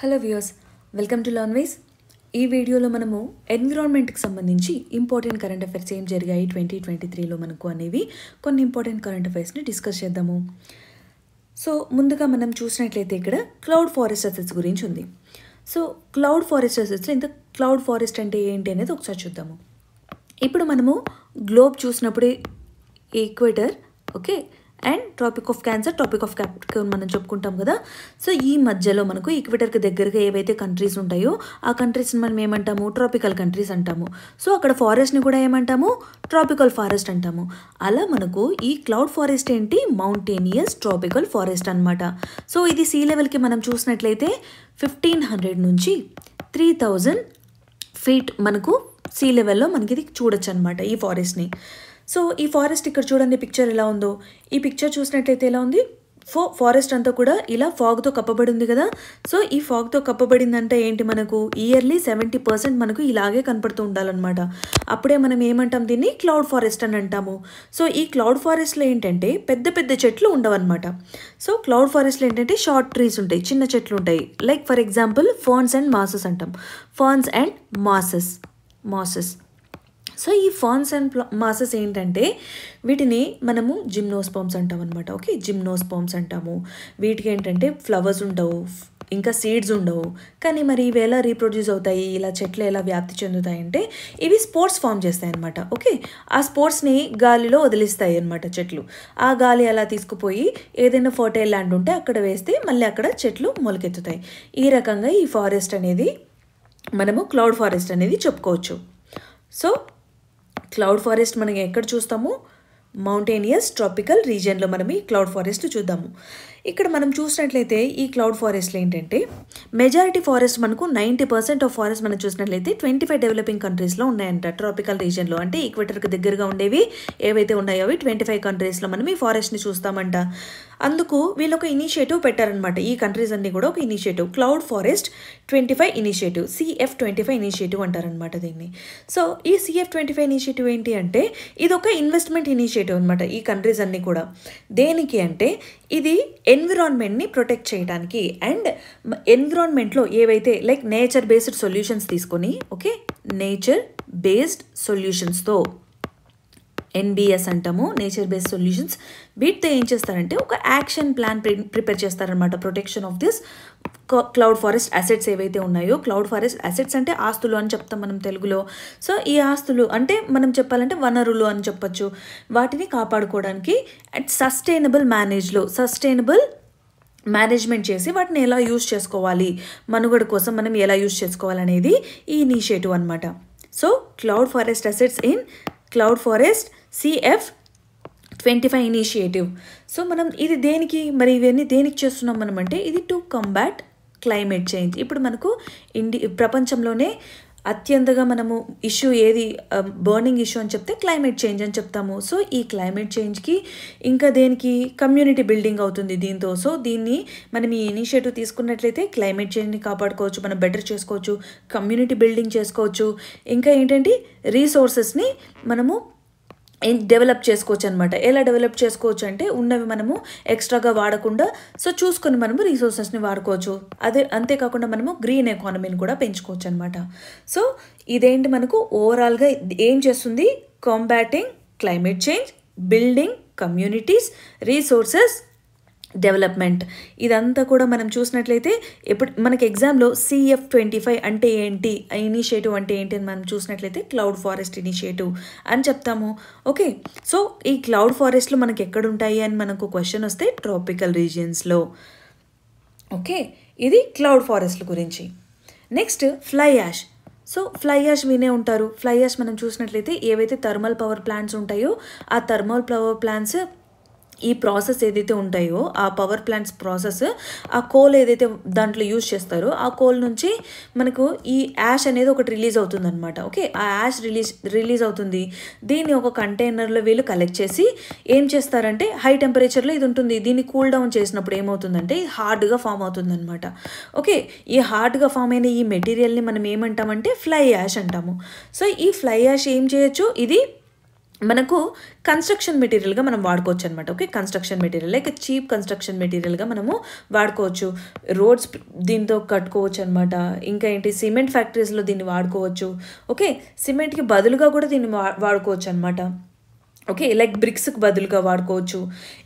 hello viewers welcome to Learnways ఈ వీడియోలో మనము ఎన్విరాన్మెంట్కి సంబంధించి ఇంపార్టెంట్ కరెంట్ అఫైర్స్ ఏం జరిగాయి ట్వంటీ ట్వంటీ త్రీలో మనకు అనేవి కొన్ని ఇంపార్టెంట్ కరెంట్ అఫైర్స్ని డిస్కస్ చేద్దాము సో ముందుగా మనం చూసినట్లయితే ఇక్కడ క్లౌడ్ ఫారెస్ట్ అసెట్స్ గురించి ఉంది సో క్లౌడ్ ఫారెస్ట్ అసెస్లో ఇంత క్లౌడ్ ఫారెస్ట్ అంటే ఏంటి అనేది ఒకసారి చూద్దాము ఇప్పుడు మనము గ్లోబ్ చూసినప్పుడే equator okay and tropic of Cancer tropic of Capricorn మనం చెప్పుకుంటాం కదా సో ఈ మధ్యలో మనకు ఈక్వేటర్కి దగ్గరగా ఏవైతే కంట్రీస్ ఉంటాయో ఆ కంట్రీస్ని మనం ఏమంటాము ట్రాపికల్ కంట్రీస్ అంటాము సో అక్కడ ఫారెస్ట్ని కూడా ఏమంటాము ట్రాపికల్ ఫారెస్ట్ అంటాము అలా మనకు ఈ క్లౌడ్ ఫారెస్ట్ ఏంటి మౌంటేనియస్ ట్రాపికల్ ఫారెస్ట్ అనమాట సో ఇది సీ లెవెల్కి మనం చూసినట్లయితే ఫిఫ్టీన్ హండ్రెడ్ నుంచి త్రీ థౌజండ్ ఫీట్ మనకు సీ లెవెల్లో మనకి ఇది చూడొచ్చు అనమాట ఈ ఫారెస్ట్ని సో ఈ ఫారెస్ట్ ఇక్కడ చూడండి పిక్చర్ ఎలా ఉందో ఈ పిక్చర్ చూసినట్లయితే ఎలా ఉంది ఫో ఫారెస్ట్ అంతా కూడా ఇలా ఫాగ్తో కప్పబడి ఉంది కదా సో ఈ ఫాగ్తో కప్పబడిందంటే ఏంటి మనకు ఇయర్లీ సెవెంటీ పర్సెంట్ మనకు ఇలాగే కనపడుతూ ఉండాలన్నమాట అప్పుడే మనం ఏమంటాం దీన్ని క్లౌడ్ ఫారెస్ట్ అని అంటాము సో ఈ క్లౌడ్ ఫారెస్ట్లో ఏంటంటే పెద్ద పెద్ద చెట్లు ఉండవన్నమాట సో క్లౌడ్ ఫారెస్ట్లో ఏంటంటే షార్ట్ ట్రీస్ ఉంటాయి చిన్న చెట్లు ఉంటాయి like for example ferns and mosses అంటాం ferns and mosses mosses so ఈ ఫాన్స్ అండ్ మాసెస్ ఏంటంటే వీటిని మనము జిమ్నోస్పామ్స్ అంటాం అనమాట ఓకే జిమ్నోస్పామ్స్ అంటాము వీటికి ఏంటంటే ఫ్లవర్స్ ఉండవు ఇంకా సీడ్స్ ఉండవు కానీ మరి ఇవి ఎలా రీప్రొడ్యూస్ అవుతాయి ఇలా చెట్లు ఎలా వ్యాప్తి చెందుతాయంటే ఇవి స్పోర్ట్స్ ఫామ్ చేస్తాయి అనమాట ఓకే ఆ స్పోర్ట్స్ని గాలిలో వదిలిస్తాయి అనమాట చెట్లు ఆ గాలి అలా తీసుకుపోయి ఏదైనా ఫర్టైల్ ల్యాండ్ ఉంటే అక్కడ వేస్తే మళ్ళీ అక్కడ చెట్లు మొలకెత్తుతాయి ఈ రకంగా ఈ ఫారెస్ట్ అనేది మనము క్లౌడ్ ఫారెస్ట్ అనేది చెప్పుకోవచ్చు సో క్లౌడ్ ఫారెస్ట్ మనం ఎక్కడ చూస్తాము మౌంటేనియస్ ట్రాపికల్ రీజియన్లో మనం ఈ క్లౌడ్ ఫారెస్ట్ చూద్దాము ఇక్కడ మనం చూసినట్లయితే ఈ క్లౌడ్ ఫారెస్ట్లో ఏంటంటే మెజారిటీ ఫారెస్ట్ మనకు నైంటీ పర్సెంట్ ఆఫ్ ఫారెస్ట్ మనం చూసినట్లయితే ట్వంటీ ఫైవ్ డెవలపింగ్ కంట్రీస్లో ఉన్నాయంట ట్రాపికల్ రీజన్లో అంటే ఈక్వెటర్కి దగ్గరగా ఉండేవి ఏవైతే ఉన్నాయో అవి ట్వంటీ ఫైవ్ కంట్రీస్లో మనం ఈ ఫారెస్ట్ని చూస్తామంట అందుకు వీళ్ళు ఒక ఇనిషియేటివ్ పెట్టారనమాట ఈ కంట్రీస్ అన్నీ కూడా ఒక initiative cloud forest twenty five initiative CF twenty five initiative అంటారనమాట దీన్ని సో ఈ సిఎఫ్ ట్వంటీ ఫైవ్ ఇనిషియేటివ్ ఏంటి అంటే ఇది ఒక ఇన్వెస్ట్మెంట్ ఇనిషియేటివ్ అనమాట ఈ కంట్రీస్ అన్నీ కూడా దేనికి అంటే ఇది ఎన్విరాన్మెంట్ని ప్రొటెక్ట్ చేయడానికి అండ్ ఎన్విరాన్మెంట్లో ఏవైతే లైక్ నేచర్ బేస్డ్ సొల్యూషన్స్ తీసుకొని ఓకే నేచర్ బేస్డ్ సొల్యూషన్స్తో ఎన్బిఎస్ అంటాము నేచర్ బేస్డ్ సొల్యూషన్స్ వీటితో ఏం చేస్తారంటే ఒక యాక్షన్ ప్లాన్ ప్రిపేర్ చేస్తారనమాట protection of this cloud forest assets ఏవైతే ఉన్నాయో క్లౌడ్ ఫారెస్ట్ అసెట్స్ అంటే ఆస్తులు అని చెప్తాం మనం తెలుగులో సో ఈ ఆస్తులు అంటే మనం చెప్పాలంటే వనరులు అని చెప్పచ్చు వాటిని కాపాడుకోవడానికి అట్ సస్టైనబుల్ మేనేజ్లో సస్టైనబుల్ మేనేజ్మెంట్ చేసి వాటిని ఎలా యూజ్ చేసుకోవాలి మనుగడ కోసం మనం ఎలా యూజ్ చేసుకోవాలనేది ఈ ఇనిషియేటివ్ అనమాట so cloud forest assets in cloud forest CF twenty five initiative so మనం ఇది దేనికి మరి ఇవన్నీ దేనికి చేస్తున్నాం మనం అంటే ఇది టు కంబ్యాట్ క్లైమేట్ చేంజ్ ఇప్పుడు మనకు ఇండి ప్రపంచంలోనే అత్యంతగా మనము ఇష్యూ ఏది బర్నింగ్ ఇష్యూ అని చెప్తే క్లైమేట్ చేంజ్ అని చెప్తాము సో ఈ క్లైమేట్ చేంజ్కి ఇంకా దేనికి కమ్యూనిటీ బిల్డింగ్ అవుతుంది దీంతో సో దీన్ని మనం ఈ ఇనిషియేటివ్ తీసుకున్నట్లయితే క్లైమేట్ చేంజ్ని కాపాడుకోవచ్చు మనం బెటర్ చేసుకోవచ్చు కమ్యూనిటీ బిల్డింగ్ చేసుకోవచ్చు ఇంకా ఏంటంటే రీసోర్సెస్ని మనము డెవలప్ చేసుకోవచ్చు అనమాట ఎలా డెవలప్ చేసుకోవచ్చు అంటే ఉన్నవి మనము ఎక్స్ట్రాగా వాడకుండా సో చూసుకొని మనము రీసోర్సెస్ని వాడుకోవచ్చు అదే అంతేకాకుండా మనము గ్రీన్ ఎకానమీని కూడా పెంచుకోవచ్చు అనమాట సో ఇదేంటి మనకు ఓవరాల్గా ఏం చేస్తుంది combating climate change building communities resources development ఇదంతా కూడా మనం చూసినట్లయితే ఎప్పుడు మనకి ఎగ్జామ్లో సిఎఫ్ ట్వంటీ ఫైవ్ అంటే ఏంటి ఇనిషియేటివ్ అంటే ఏంటి అని మనం చూసినట్లయితే క్లౌడ్ ఫారెస్ట్ ఇనిషియేటివ్ అని చెప్తాము ఓకే సో ఈ క్లౌడ్ ఫారెస్ట్లు మనకి ఎక్కడుంటాయి అని మనకు క్వశ్చన్ వస్తే ట్రాపికల్ రీజియన్స్లో ఓకే ఇది క్లౌడ్ ఫారెస్ట్ల గురించి next fly ash so fly ash వినే ఉంటారు ఫ్లై యాష్ మనం చూసినట్లయితే ఏవైతే థర్మల్ పవర్ ప్లాంట్స్ ఉంటాయో ఆ థర్మల్ పవర్ ప్లాంట్స్ ఈ ప్రాసెస్ ఏదైతే ఉంటాయో ఆ పవర్ ప్లాంట్స్ ప్రాసెస్ ఆ కోల్ ఏదైతే దాంట్లో యూజ్ చేస్తారో ఆ కోల్ నుంచి మనకు ఈ యాష్ అనేది ఒకటి రిలీజ్ అనమాట ఓకే ఆ యాష్ రిలీజ్ రిలీజ్ అవుతుంది దీన్ని ఒక కంటైనర్లో వీళ్ళు కలెక్ట్ చేసి ఏం చేస్తారంటే హై టెంపరేచర్లో ఇది ఉంటుంది దీన్ని కూల్ డౌన్ చేసినప్పుడు ఏమవుతుందంటే హార్డ్గా ఫామ్ అవుతుంది అనమాట ఓకే ఈ హార్డ్గా ఫామ్ అయిన ఈ మెటీరియల్ని మనం ఏమంటామంటే ఫ్లై యాష్ అంటాము సో ఈ ఫ్లై యాష్ ఏం చేయొచ్చు ఇది మనకు కన్స్ట్రక్షన్ మెటీరియల్గా మనం వాడుకోవచ్చు అనమాట okay construction material like cheap construction మెటీరియల్గా మనము వాడుకోవచ్చు రోడ్స్ దీంతో కట్టుకోవచ్చు అనమాట ఇంకా ఏంటి సిమెంట్ ఫ్యాక్టరీస్లో దీన్ని వాడుకోవచ్చు ఓకే సిమెంట్కి బదులుగా కూడా దీన్ని వాడుకోవచ్చు అనమాట ఓకే లైక్ బ్రిక్స్కి బదులుగా వాడుకోవచ్చు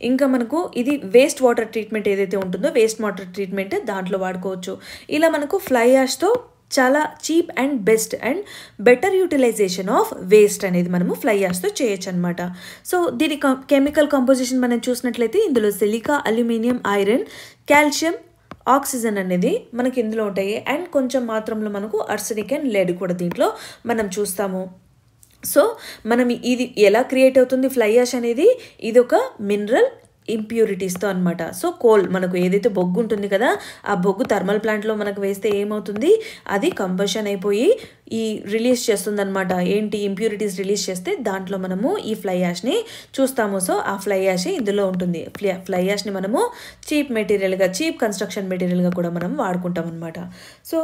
ఇంకా మనకు ఇది వేస్ట్ వాటర్ ట్రీట్మెంట్ ఏదైతే ఉంటుందో వేస్ట్ వాటర్ ట్రీట్మెంట్ దాంట్లో వాడుకోవచ్చు ఇలా మనకు ఫ్లై యాష్తో చాలా cheap and best and better utilization of waste అనేది మనము ఫ్లై యాష్తో చేయొచ్చు అనమాట సో దీని కెమికల్ కంపోజిషన్ మనం చూసినట్లయితే ఇందులో silica aluminium iron calcium oxygen అనేది మనకి ఇందులో ఉంటాయి అండ్ కొంచెం మాత్రంలో మనకు అర్సనిక్ అండ్ లెడ్ కూడా దీంట్లో మనం చూస్తాము సో మనం ఇది ఎలా క్రియేట్ అవుతుంది ఫ్లై యాష్ అనేది ఇది ఒక మినరల్ ఇంప్యూరిటీస్తో అనమాట సో కోల్ మనకు ఏదైతే బొగ్గు ఉంటుంది కదా ఆ బొగ్గు థర్మల్ ప్లాంట్లో మనకు వేస్తే ఏమవుతుంది అది కంబషన్ అయిపోయి ఈ రిలీజ్ చేస్తుందనమాట ఏంటి ఇంప్యూరిటీస్ రిలీజ్ చేస్తే దాంట్లో మనము ఈ ఫ్లై యాష్ని చూస్తాము సో ఆ ఫ్లై యాష్ ఇందులో ఉంటుంది ఫ్లై యాష్ని మనము చీప్ మెటీరియల్గా చీప్ కన్స్ట్రక్షన్ మెటీరియల్గా కూడా మనం వాడుకుంటాం అనమాట సో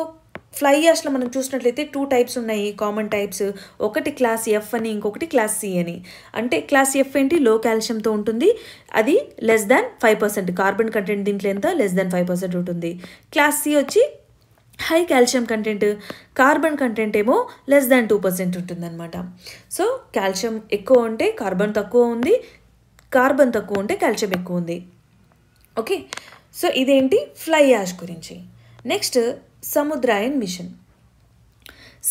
ఫ్లై యాష్లో మనం చూసినట్లయితే టూ టైప్స్ ఉన్నాయి కామన్ టైప్స్ ఒకటి క్లాస్ ఎఫ్ అని ఇంకొకటి క్లాస్ సి అని అంటే క్లాస్ ఎఫ్ ఏంటి లో కాల్షియంతో ఉంటుంది అది less than five percent carbon content దీంట్లో ఎంత లెస్ దాన్ ఫైవ్ పర్సెంట్ ఉంటుంది క్లాస్ సి వచ్చి high calcium content carbon content ఏమో లెస్ దాన్ టూ పర్సెంట్ ఉంటుందన్నమాట సో కాల్షియం ఎక్కువ ఉంటే కార్బన్ తక్కువ ఉంది కార్బన్ తక్కువ ఉంటే కాల్షియం ఎక్కువ ఉంది ఓకే సో ఇదేంటి ఫ్లై యాష్ గురించి next Samudrayaan mission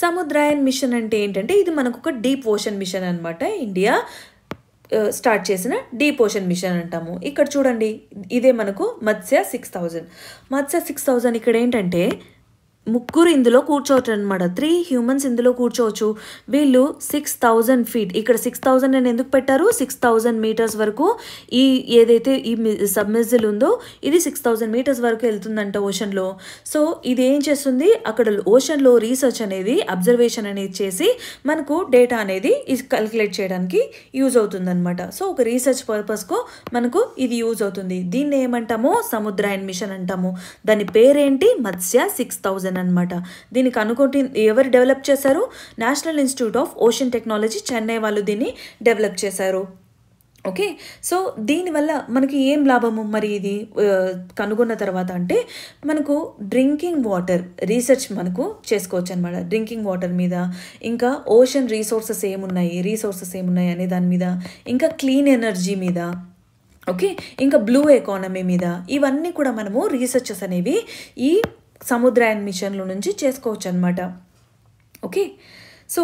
Samudrayaan mission అంటే ఏంటంటే ఇది మనకు ఒక డీప్ ఓషన్ మిషన్ అనమాట ఇండియా స్టార్ట్ చేసిన డీప్ ఓషన్ మిషన్ అంటాము ఇక్కడ చూడండి ఇదే మనకు Matsya six thousand Matsya six thousand ఇక్కడ ఏంటంటే ముగ్గురు ఇందులో కూర్చోవచ్చు అనమాట త్రీ హ్యూమన్స్ ఇందులో కూర్చోవచ్చు వీళ్ళు సిక్స్ థౌజండ్ ఫీట్ ఇక్కడ సిక్స్ థౌజండ్ నేను ఎందుకు పెట్టారు సిక్స్ థౌజండ్ మీటర్స్ వరకు ఈ ఏదైతే ఈ సబ్మిజిల్ ఉందో ఇది సిక్స్ థౌజండ్ మీటర్స్ వరకు వెళ్తుందంట ఓషన్లో సో ఇది ఏం చేస్తుంది అక్కడ ఓషన్లో రీసెర్చ్ అనేది అబ్జర్వేషన్ అనేది చేసి మనకు డేటా అనేది కాలిక్యులేట్ చేయడానికి యూజ్ అవుతుందనమాట సో ఒక రీసెర్చ్ పర్పస్కు మనకు ఇది యూజ్ అవుతుంది దీన్ని ఏమంటామో సముద్రాయన్ మిషన్ అంటాము దాని పేరేంటి మత్స్య సిక్స్ థౌజండ్ అనమాట దీనికి అనుకోటి ఎవరు డెవలప్ చేశారు National Institute of Ocean Technology Chennai వాళ్ళు దీన్ని డెవలప్ చేశారు ఓకే సో దీనివల్ల మనకి ఏం లాభము మరి ఇది కనుగొన్న తర్వాత అంటే మనకు డ్రింకింగ్ వాటర్ రీసెర్చ్ మనకు చేసుకోవచ్చు అనమాట డ్రింకింగ్ వాటర్ మీద ఇంకా ఓషన్ రీసోర్సెస్ ఏమున్నాయి రీసోర్సెస్ ఏమున్నాయి అనే దాని మీద ఇంకా క్లీన్ ఎనర్జీ మీద ఓకే ఇంకా బ్లూ ఎకానమీ మీద ఇవన్నీ కూడా మనము రీసెర్చెస్ అనేవి ఈ సముద్రాయన్ మిషన్ల నుంచి చేసుకోవచ్చు అనమాట ఓకే సో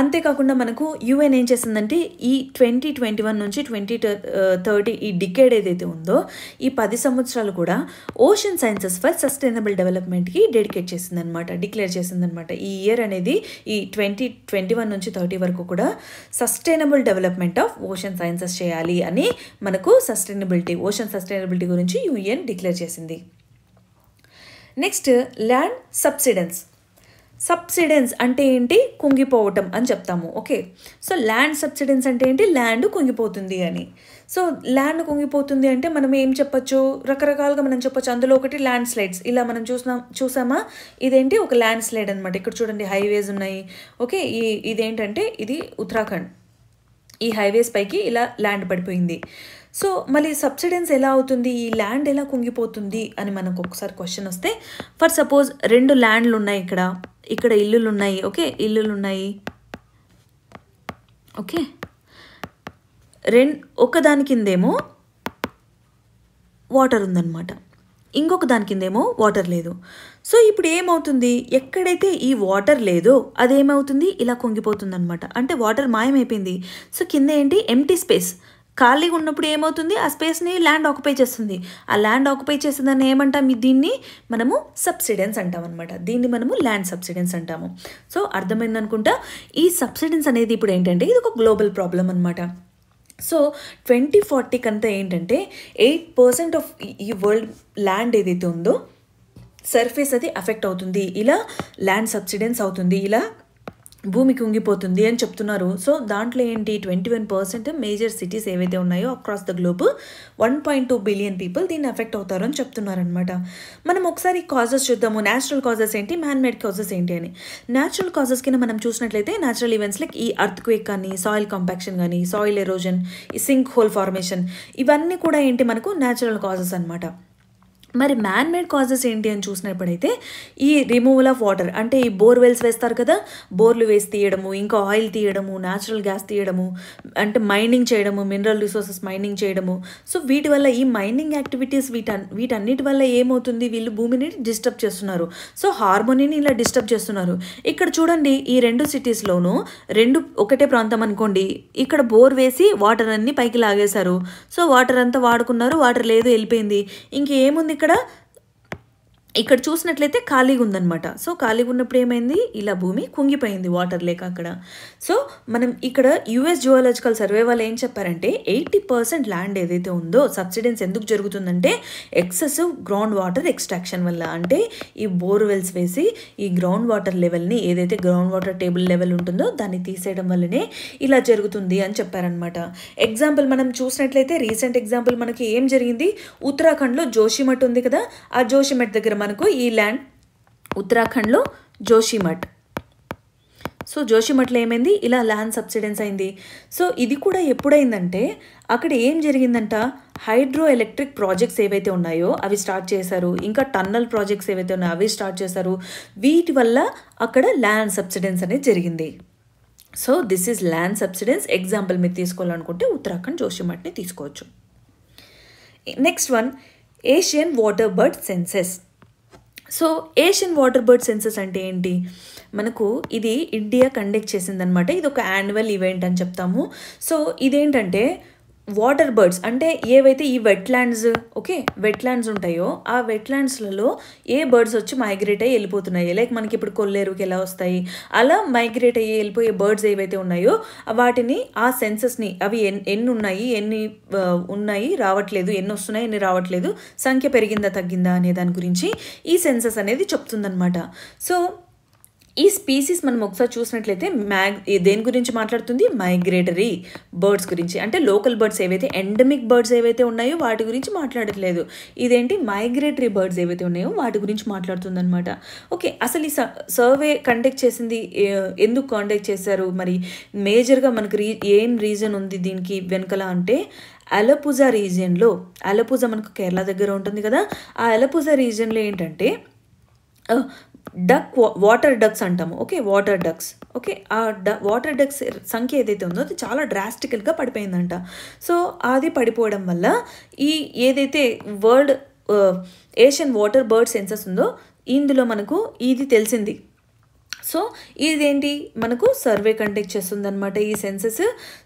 అంతేకాకుండా మనకు యుఎన్ ఏం చేసిందంటే ఈ ట్వంటీ ట్వంటీ వన్ నుంచి ట్వంటీ థర్టీ ఈ డికేడ్ ఏదైతే ఉందో ఈ పది సంవత్సరాలు కూడా ఓషన్ సైన్సెస్ ఫర్ సస్టైనబుల్ డెవలప్మెంట్కి డెడికేట్ చేసిందనమాట డిక్లేర్ చేసిందనమాట ఈ ఇయర్ అనేది ఈ ట్వంటీ ట్వంటీ వన్ నుంచి థర్టీ వరకు కూడా sustainable development of ocean sciences చేయాలి అని మనకు సస్టైనబిలిటీ ఓషన్ సస్టైనబిలిటీ గురించి యుఎన్ డిక్లేర్ చేసింది నెక్స్ట్ ల్యాండ్ సబ్సిడెన్స్ సబ్సిడెన్స్ అంటే ఏంటి కుంగిపోవటం అని చెప్తాము ఓకే సో ల్యాండ్ సబ్సిడెన్స్ అంటే ఏంటి ల్యాండ్ కుంగిపోతుంది అని సో ల్యాండ్ కుంగిపోతుంది అంటే మనం ఏం చెప్పచ్చు రకరకాలుగా మనం చెప్పొచ్చు అందులో ఒకటి ల్యాండ్ స్లైడ్స్ ఇలా మనం చూసినా చూసామా ఇదేంటి ఒక ల్యాండ్ స్లైడ్ అనమాట ఇక్కడ చూడండి హైవేస్ ఉన్నాయి ఓకే ఈ ఇదేంటంటే ఇది ఉత్తరాఖండ్ ఈ హైవేస్ పైకి ఇలా ల్యాండ్ పడిపోయింది సో మళ్ళీ సబ్సిడెన్స్ ఎలా అవుతుంది ఈ ల్యాండ్ ఎలా కుంగిపోతుంది అని మనకు ఒకసారి క్వశ్చన్ వస్తే ఫర్ సపోజ్ రెండు ల్యాండ్లు ఉన్నాయి ఇక్కడ ఇక్కడ ఇల్లులు ఉన్నాయి ఓకే ఇల్లులు ఉన్నాయి ఓకే ఒక ఒకదాని కిందేమో వాటర్ ఉందన్నమాట ఇంకొక దాని కిందేమో వాటర్ లేదు సో ఇప్పుడు ఏమవుతుంది ఎక్కడైతే ఈ వాటర్ లేదో అదేమవుతుంది ఇలా కొంగిపోతుంది అనమాట అంటే వాటర్ మాయమైపోయింది సో కింద ఏంటి ఎంటీ స్పేస్ ఖాళీగా ఉన్నప్పుడు ఏమవుతుంది ఆ స్పేస్ని ల్యాండ్ ఆక్యుపై చేస్తుంది ఆ ల్యాండ్ ఆక్యుపై చేసిందని ఏమంటాం దీన్ని మనము సబ్సిడెన్స్ అంటాం అనమాట దీన్ని మనము ల్యాండ్ సబ్సిడెన్స్ అంటాము సో అర్థమైంది అనుకుంటా ఈ సబ్సిడెన్స్ అనేది ఇప్పుడు ఏంటంటే ఇది ఒక గ్లోబల్ ప్రాబ్లం అనమాట సో ట్వంటీ ఫార్టీ కంతా ఏంటంటే ఎయిట్ పర్సెంట్ ఆఫ్ ఈ వరల్డ్ ల్యాండ్ ఏదైతే ఉందో సర్ఫేస్ అది అఫెక్ట్ అవుతుంది ఇలా ల్యాండ్ సబ్సిడెన్స్ అవుతుంది ఇలా భూమికి ఉంగిపోతుంది అని చెప్తున్నారు సో దాంట్లో ఏంటి twenty one percent major cities ఏవైతే ఉన్నాయో across the globe one point two billion people దీన్ని ఎఫెక్ట్ అవుతారు అని చెప్తున్నారనమాట మనం ఒకసారి కాజెస్ చూద్దాము న్యాచురల్ కాజెస్ ఏంటి మ్యాన్మేడ్ కాజెస్ ఏంటి అని న్యాచురల్ కాజెస్ కింద మనం చూసినట్లయితే న్యాచురల్ ఈవెంట్స్ లైక్ ఈ అర్త్ క్వేక్ కానీ సాయిల్ కాంపాక్షన్ కానీ సాయిల్ ఎరోజన్ ఈ సింక్ హోల్ ఫార్మేషన్ ఇవన్నీ కూడా ఏంటి మనకు న్యాచురల్ కాజెస్ అనమాట మరి మ్యాన్ మేడ్ కాజెస్ ఏంటి అని చూసినప్పుడైతే ఈ రిమూవల్ ఆఫ్ వాటర్ అంటే ఈ బోర్వెల్స్ వేస్తారు కదా బోర్లు వేసి తీయడము ఇంకా ఆయిల్ తీయడము న్యాచురల్ గ్యాస్ తీయడము అంటే మైనింగ్ చేయడము మినరల్ రిసోర్సెస్ మైనింగ్ చేయడము సో వీటి వల్ల ఈ మైనింగ్ యాక్టివిటీస్ వీటన్ వీటన్నిటి వల్ల ఏమవుతుంది వీళ్ళు భూమిని డిస్టర్బ్ చేస్తున్నారు సో హార్మోనీని ఇలా డిస్టర్బ్ చేస్తున్నారు ఇక్కడ చూడండి ఈ రెండు సిటీస్లోనూ రెండు ఒకటే ప్రాంతం అనుకోండి ఇక్కడ బోర్ వేసి వాటర్ అన్ని పైకి లాగేశారు సో వాటర్ అంతా వాడుకున్నారు వాటర్ లేదు వెళ్ళిపోయింది ఇంకేముంది ఇక్కడ ఇక్కడ చూసినట్లయితే ఖాళీగా ఉందనమాట సో ఖాళీగా ఉన్నప్పుడు ఏమైంది ఇలా భూమి కుంగిపోయింది వాటర్ లేక అక్కడ సో మనం ఇక్కడ యుఎస్ జువాలజికల్ సర్వే వాళ్ళు ఏం చెప్పారంటే ఎయిటీ పర్సెంట్ ల్యాండ్ ఏదైతే ఉందో సబ్సిడెన్స్ ఎందుకు జరుగుతుందంటే ఎక్సెసివ్ గ్రౌండ్ వాటర్ ఎక్స్ట్రాక్షన్ వల్ల అంటే ఈ బోర్వెల్స్ వేసి ఈ గ్రౌండ్ వాటర్ లెవెల్ని ఏదైతే గ్రౌండ్ వాటర్ టేబుల్ లెవెల్ ఉంటుందో దాన్ని తీసేయడం వల్లనే ఇలా జరుగుతుంది అని చెప్పారనమాట ఎగ్జాంపుల్ మనం చూసినట్లయితే రీసెంట్ ఎగ్జాంపుల్ మనకి ఏం జరిగింది ఉత్తరాఖండ్లో జోషిమఠ్ ఉంది కదా ఆ జోషిమఠ్ దగ్గర మనకు ఈ ల్యాండ్ ఉత్తరాఖండ్లో జోషిమఠ్ సో జోషిమఠ్లో ఏమైంది ఇలా ల్యాండ్ సబ్సిడెన్స్ అయింది సో ఇది కూడా ఎప్పుడైందంటే అక్కడ ఏం జరిగిందంట హైడ్రో ఎలక్ట్రిక్ ప్రాజెక్ట్స్ ఏవైతే ఉన్నాయో అవి స్టార్ట్ చేశారు ఇంకా టన్నల్ ప్రాజెక్ట్స్ ఏవైతే ఉన్నాయో అవి స్టార్ట్ చేశారు వీటి వల్ల అక్కడ ల్యాండ్ సబ్సిడెన్స్ అనేది జరిగింది so this is land subsidence example మీరు తీసుకోవాలనుకుంటే ఉత్తరాఖండ్ జోషిమఠ్ని తీసుకోవచ్చు next one Asian water bird census so Asian water bird census అంటే ఏంటి మనకు ఇది ఇండియా కండక్ట్ చేసిందనమాట ఇది ఒక యాన్యువల్ ఈవెంట్ అని చెప్తాము సో ఇదేంటంటే వాటర్ బర్డ్స్ అంటే ఏవైతే ఈ వెట్లాండ్స్ ఓకే వెట్లాండ్స్ ఉంటాయో ఆ వెట్లాండ్స్లలో ఏ బర్డ్స్ వచ్చి మైగ్రేట్ అయ్యి వెళ్ళిపోతున్నాయి లైక్ మనకి ఇప్పుడు కొల్లేరుకి ఎలా వస్తాయి అలా మైగ్రేట్ అయ్యి వెళ్ళిపోయే బర్డ్స్ ఏవైతే ఉన్నాయో వాటిని ఆ సెన్సెస్ని అవి ఎన్ని ఉన్నాయి ఎన్ని ఉన్నాయి రావట్లేదు ఎన్ని వస్తున్నాయి ఎన్ని రావట్లేదు సంఖ్య పెరిగిందా తగ్గిందా అనే దాని గురించి ఈ సెన్సెస్ అనేది చెప్తుందనమాట సో ఈ స్పీసీస్ మనం ఒకసారి చూసినట్లయితే మ్యాగ్ దేని గురించి మాట్లాడుతుంది మైగ్రేటరీ బర్డ్స్ గురించి అంటే లోకల్ బర్డ్స్ ఏవైతే ఎండమిక్ బర్డ్స్ ఏవైతే ఉన్నాయో వాటి గురించి మాట్లాడట్లేదు ఇదేంటి మైగ్రేటరీ బర్డ్స్ ఏవైతే ఉన్నాయో వాటి గురించి మాట్లాడుతుందనమాట ఓకే అసలు ఈ సర్వే కండక్ట్ చేసింది ఎందుకు కాండక్ట్ చేశారు మరి మేజర్గా మనకు రీ ఏం రీజన్ ఉంది దీనికి వెనకల అంటే అలపుజ రీజియన్లో అలపుజ మనకు కేరళ దగ్గర ఉంటుంది కదా ఆ అలపుజ రీజియన్లో ఏంటంటే డక్ వాటర్ డక్స్ అంటాము ఓకే వాటర్ డక్స్ ఓకే ఆ డ వాటర్ డక్స్ సంఖ్య ఏదైతే ఉందో అది చాలా డ్రాస్టికల్గా పడిపోయిందంట సో అది పడిపోవడం వల్ల ఈ ఏదైతే world Asian water bird census ఉందో ఇందులో మనకు ఇది తెలిసింది సో ఇదేంటి మనకు సర్వే కండక్ట్ అనమాట ఈ సెన్సెస్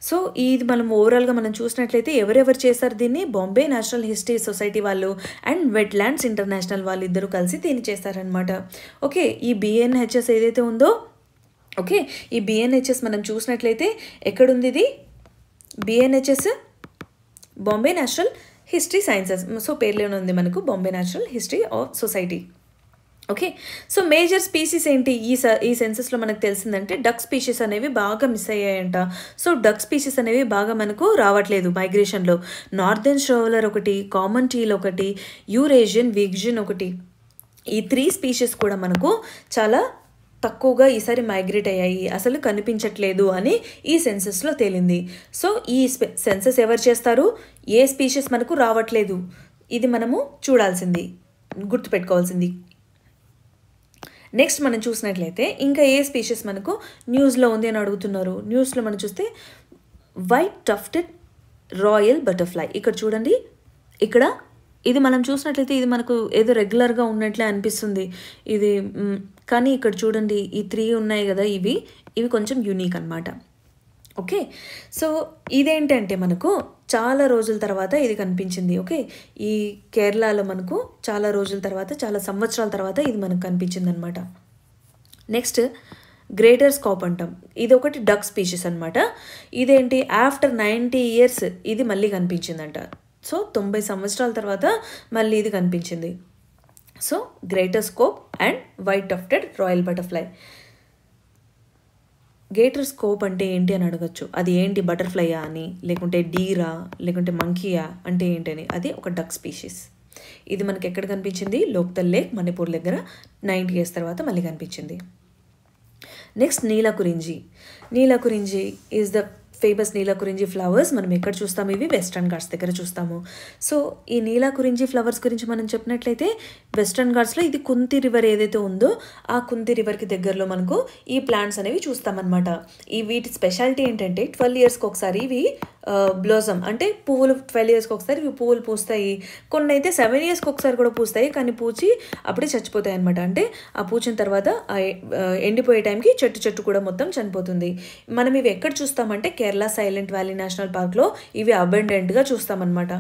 సో ఇది మనం ఓవరాల్గా మనం చూసినట్లయితే ఎవరెవరు చేశారు దీన్ని బాంబే నేషనల్ హిస్టరీ సొసైటీ వాళ్ళు అండ్ వెట్లాండ్స్ ఇంటర్నేషనల్ వాళ్ళు ఇద్దరు కలిసి దీన్ని చేశారనమాట ఓకే ఈ బిఎన్హెచ్ఎస్ ఏదైతే ఉందో ఓకే ఈ బిఎన్హెచ్ఎస్ మనం చూసినట్లయితే ఎక్కడుంది ఇది BNHS Bombay National History Sciences so పేర్లోనే ఉంది మనకు Bombay National History of Society okay so major species ఏంటి ఈ స ఈ సెన్సెస్లో మనకు తెలిసిందంటే డక్ స్పీషీస్ అనేవి బాగా మిస్ అయ్యాయంట సో డక్ స్పీషీస్ అనేవి బాగా మనకు రావట్లేదు మైగ్రేషన్లో నార్దర్న్ షోవలర్ ఒకటి కామన్ టీల్ ఒకటి యూరేషియన్ విగ్జిన్ ఒకటి ఈ త్రీ స్పీషీస్ కూడా మనకు చాలా తక్కువగా ఈసారి మైగ్రేట్ అయ్యాయి అసలు కనిపించట్లేదు అని ఈ సెన్సెస్లో తేలింది సో ఈ సెన్సెస్ ఎవరు చేస్తారు ఏ స్పీషీస్ మనకు రావట్లేదు ఇది మనము చూడాల్సింది గుర్తుపెట్టుకోవాల్సింది నెక్స్ట్ మనం చూసినట్లయితే ఇంకా ఏ స్పీషీస్ మనకు న్యూస్లో ఉంది అని అడుగుతున్నారు న్యూస్లో మనం చూస్తే వైట్ టఫ్టెడ్ రాయల్ బటర్ఫ్లై ఇక్కడ చూడండి ఇక్కడ ఇది మనం చూసినట్లయితే ఇది మనకు ఏదో రెగ్యులర్గా ఉన్నట్లే అనిపిస్తుంది ఇది కానీ ఇక్కడ చూడండి ఈ త్రీ ఉన్నాయి కదా ఇవి ఇవి కొంచెం యూనిక్ అనమాట ఓకే సో ఇదేంటంటే మనకు చాలా రోజుల తర్వాత ఇది కనిపించింది ఓకే ఈ కేరళలో మనకు చాలా రోజుల తర్వాత చాలా సంవత్సరాల తర్వాత ఇది మనకు కనిపించింది అనమాట నెక్స్ట్ గ్రేటర్ స్కోప్ అంటాం ఇది ఒకటి డక్ స్పీషీస్ అనమాట ఇదేంటి ఆఫ్టర్ నైంటీ ఇయర్స్ ఇది మళ్ళీ కనిపించిందంట సో తొంభై సంవత్సరాల తర్వాత మళ్ళీ ఇది కనిపించింది so greater scope and white tufted royal butterfly greater scope అంటే ఏంటి అని అడగచ్చు అది ఏంటి బటర్ఫ్లైయా అని లేకుంటే డీరా లేకుంటే మంకీయా అంటే ఏంటి అని అది ఒక డక్ స్పీషీస్ ఇది మనకి ఎక్కడ కనిపించింది లోక్తల్ లేక్ మణిపూర్ దగ్గర నైంటీ ఇయర్స్ తర్వాత మళ్ళీ కనిపించింది next Neelakurinji Neelakurinji is the famous Neelakurinji flowers మనం ఎక్కడ చూస్తాము ఇవి వెస్ట్రన్ గార్డ్స్ దగ్గర చూస్తాము సో ఈ నీలా గురించి ఫ్లవర్స్ గురించి మనం చెప్పినట్లయితే వెస్ట్రన్ గార్డ్స్లో ఇది కుంతి రివర్ ఏదైతే ఉందో ఆ కుంతి రివర్కి దగ్గరలో మనకు ఈ ప్లాంట్స్ అనేవి చూస్తామన్నమాట ఈ వీటి స్పెషాలిటీ ఏంటంటే ట్వెల్వ్ ఇయర్స్కి ఒకసారి ఇవి బ్లోజమ్ అంటే పువ్వులు ట్వెల్వ్ ఇయర్స్కి ఒకసారి ఇవి పువ్వులు పూస్తాయి కొన్ని అయితే సెవెన్ ఇయర్స్కి ఒకసారి కూడా పూస్తాయి కానీ పూచి అప్పుడే చచ్చిపోతాయి అనమాట అంటే ఆ పూచిన తర్వాత ఎండిపోయే టైంకి చెట్టు చెట్టు కూడా మొత్తం చనిపోతుంది మనం ఇవి ఎక్కడ చూస్తామంటే కేరళ సైలెంట్ వ్యాలీ నేషనల్ పార్క్లో ఇవి అబెండెంట్గా చూస్తామన్నమాట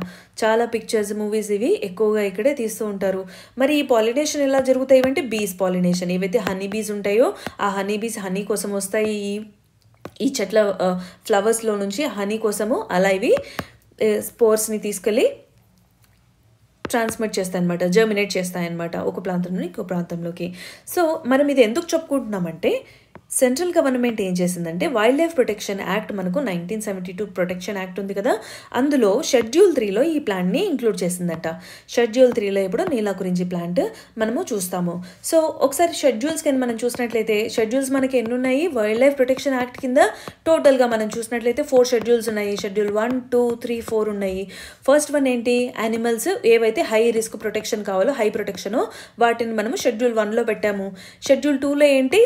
చాలా పిక్చర్స్ మూవీస్ ఇవి ఎక్కువగా ఇక్కడే తీస్తూ ఉంటారు మరి ఈ పాలినేషన్ ఎలా జరుగుతాయి అంటే బీస్ పాలినేషన్ ఏవైతే హనీ బీస్ ఉంటాయో ఆ హనీ బీస్ హనీ కోసం వస్తాయి ఈ ఈ చెట్ల ఫ్లవర్స్లో నుంచి హనీ కోసము అలా ఇవి స్పోర్స్ని తీసుకెళ్ళి ట్రాన్స్మిట్ చేస్తాయి అనమాట జర్మినేట్ చేస్తాయి అనమాట ఒక ప్రాంతం నుండి ఇంకో ప్రాంతంలోకి సో మనం ఇది ఎందుకు చెప్పుకుంటున్నామంటే సెంట్రల్ గవర్నమెంట్ ఏం చేసిందంటే వైల్డ్ లైఫ్ ప్రొటెక్షన్ యాక్ట్ మనకు nineteen seventy two protection act ఉంది కదా అందులో షెడ్యూల్ త్రీలో ఈ ప్లాంట్ని ఇంక్లూడ్ చేసిందట షెడ్యూల్ త్రీలో ఇప్పుడు నీలా గురించి ప్లాంట్ మనము చూస్తాము సో ఒకసారి షెడ్యూల్స్ కింద మనం చూసినట్లయితే షెడ్యూల్స్ మనకి ఎన్ని ఉన్నాయి వైల్డ్ లైఫ్ ప్రొటెక్షన్ యాక్ట్ కింద టోటల్గా మనం చూసినట్లయితే ఫోర్ షెడ్యూల్స్ ఉన్నాయి schedule one two three four ఉన్నాయి ఫస్ట్ వన్ ఏంటి యానిమల్స్ ఏవైతే హై రిస్క్ ప్రొటెక్షన్ కావాలో హై ప్రొటెక్షన్ వాటిని మనము షెడ్యూల్ వన్లో పెట్టాము షెడ్యూల్ టూలో ఏంటి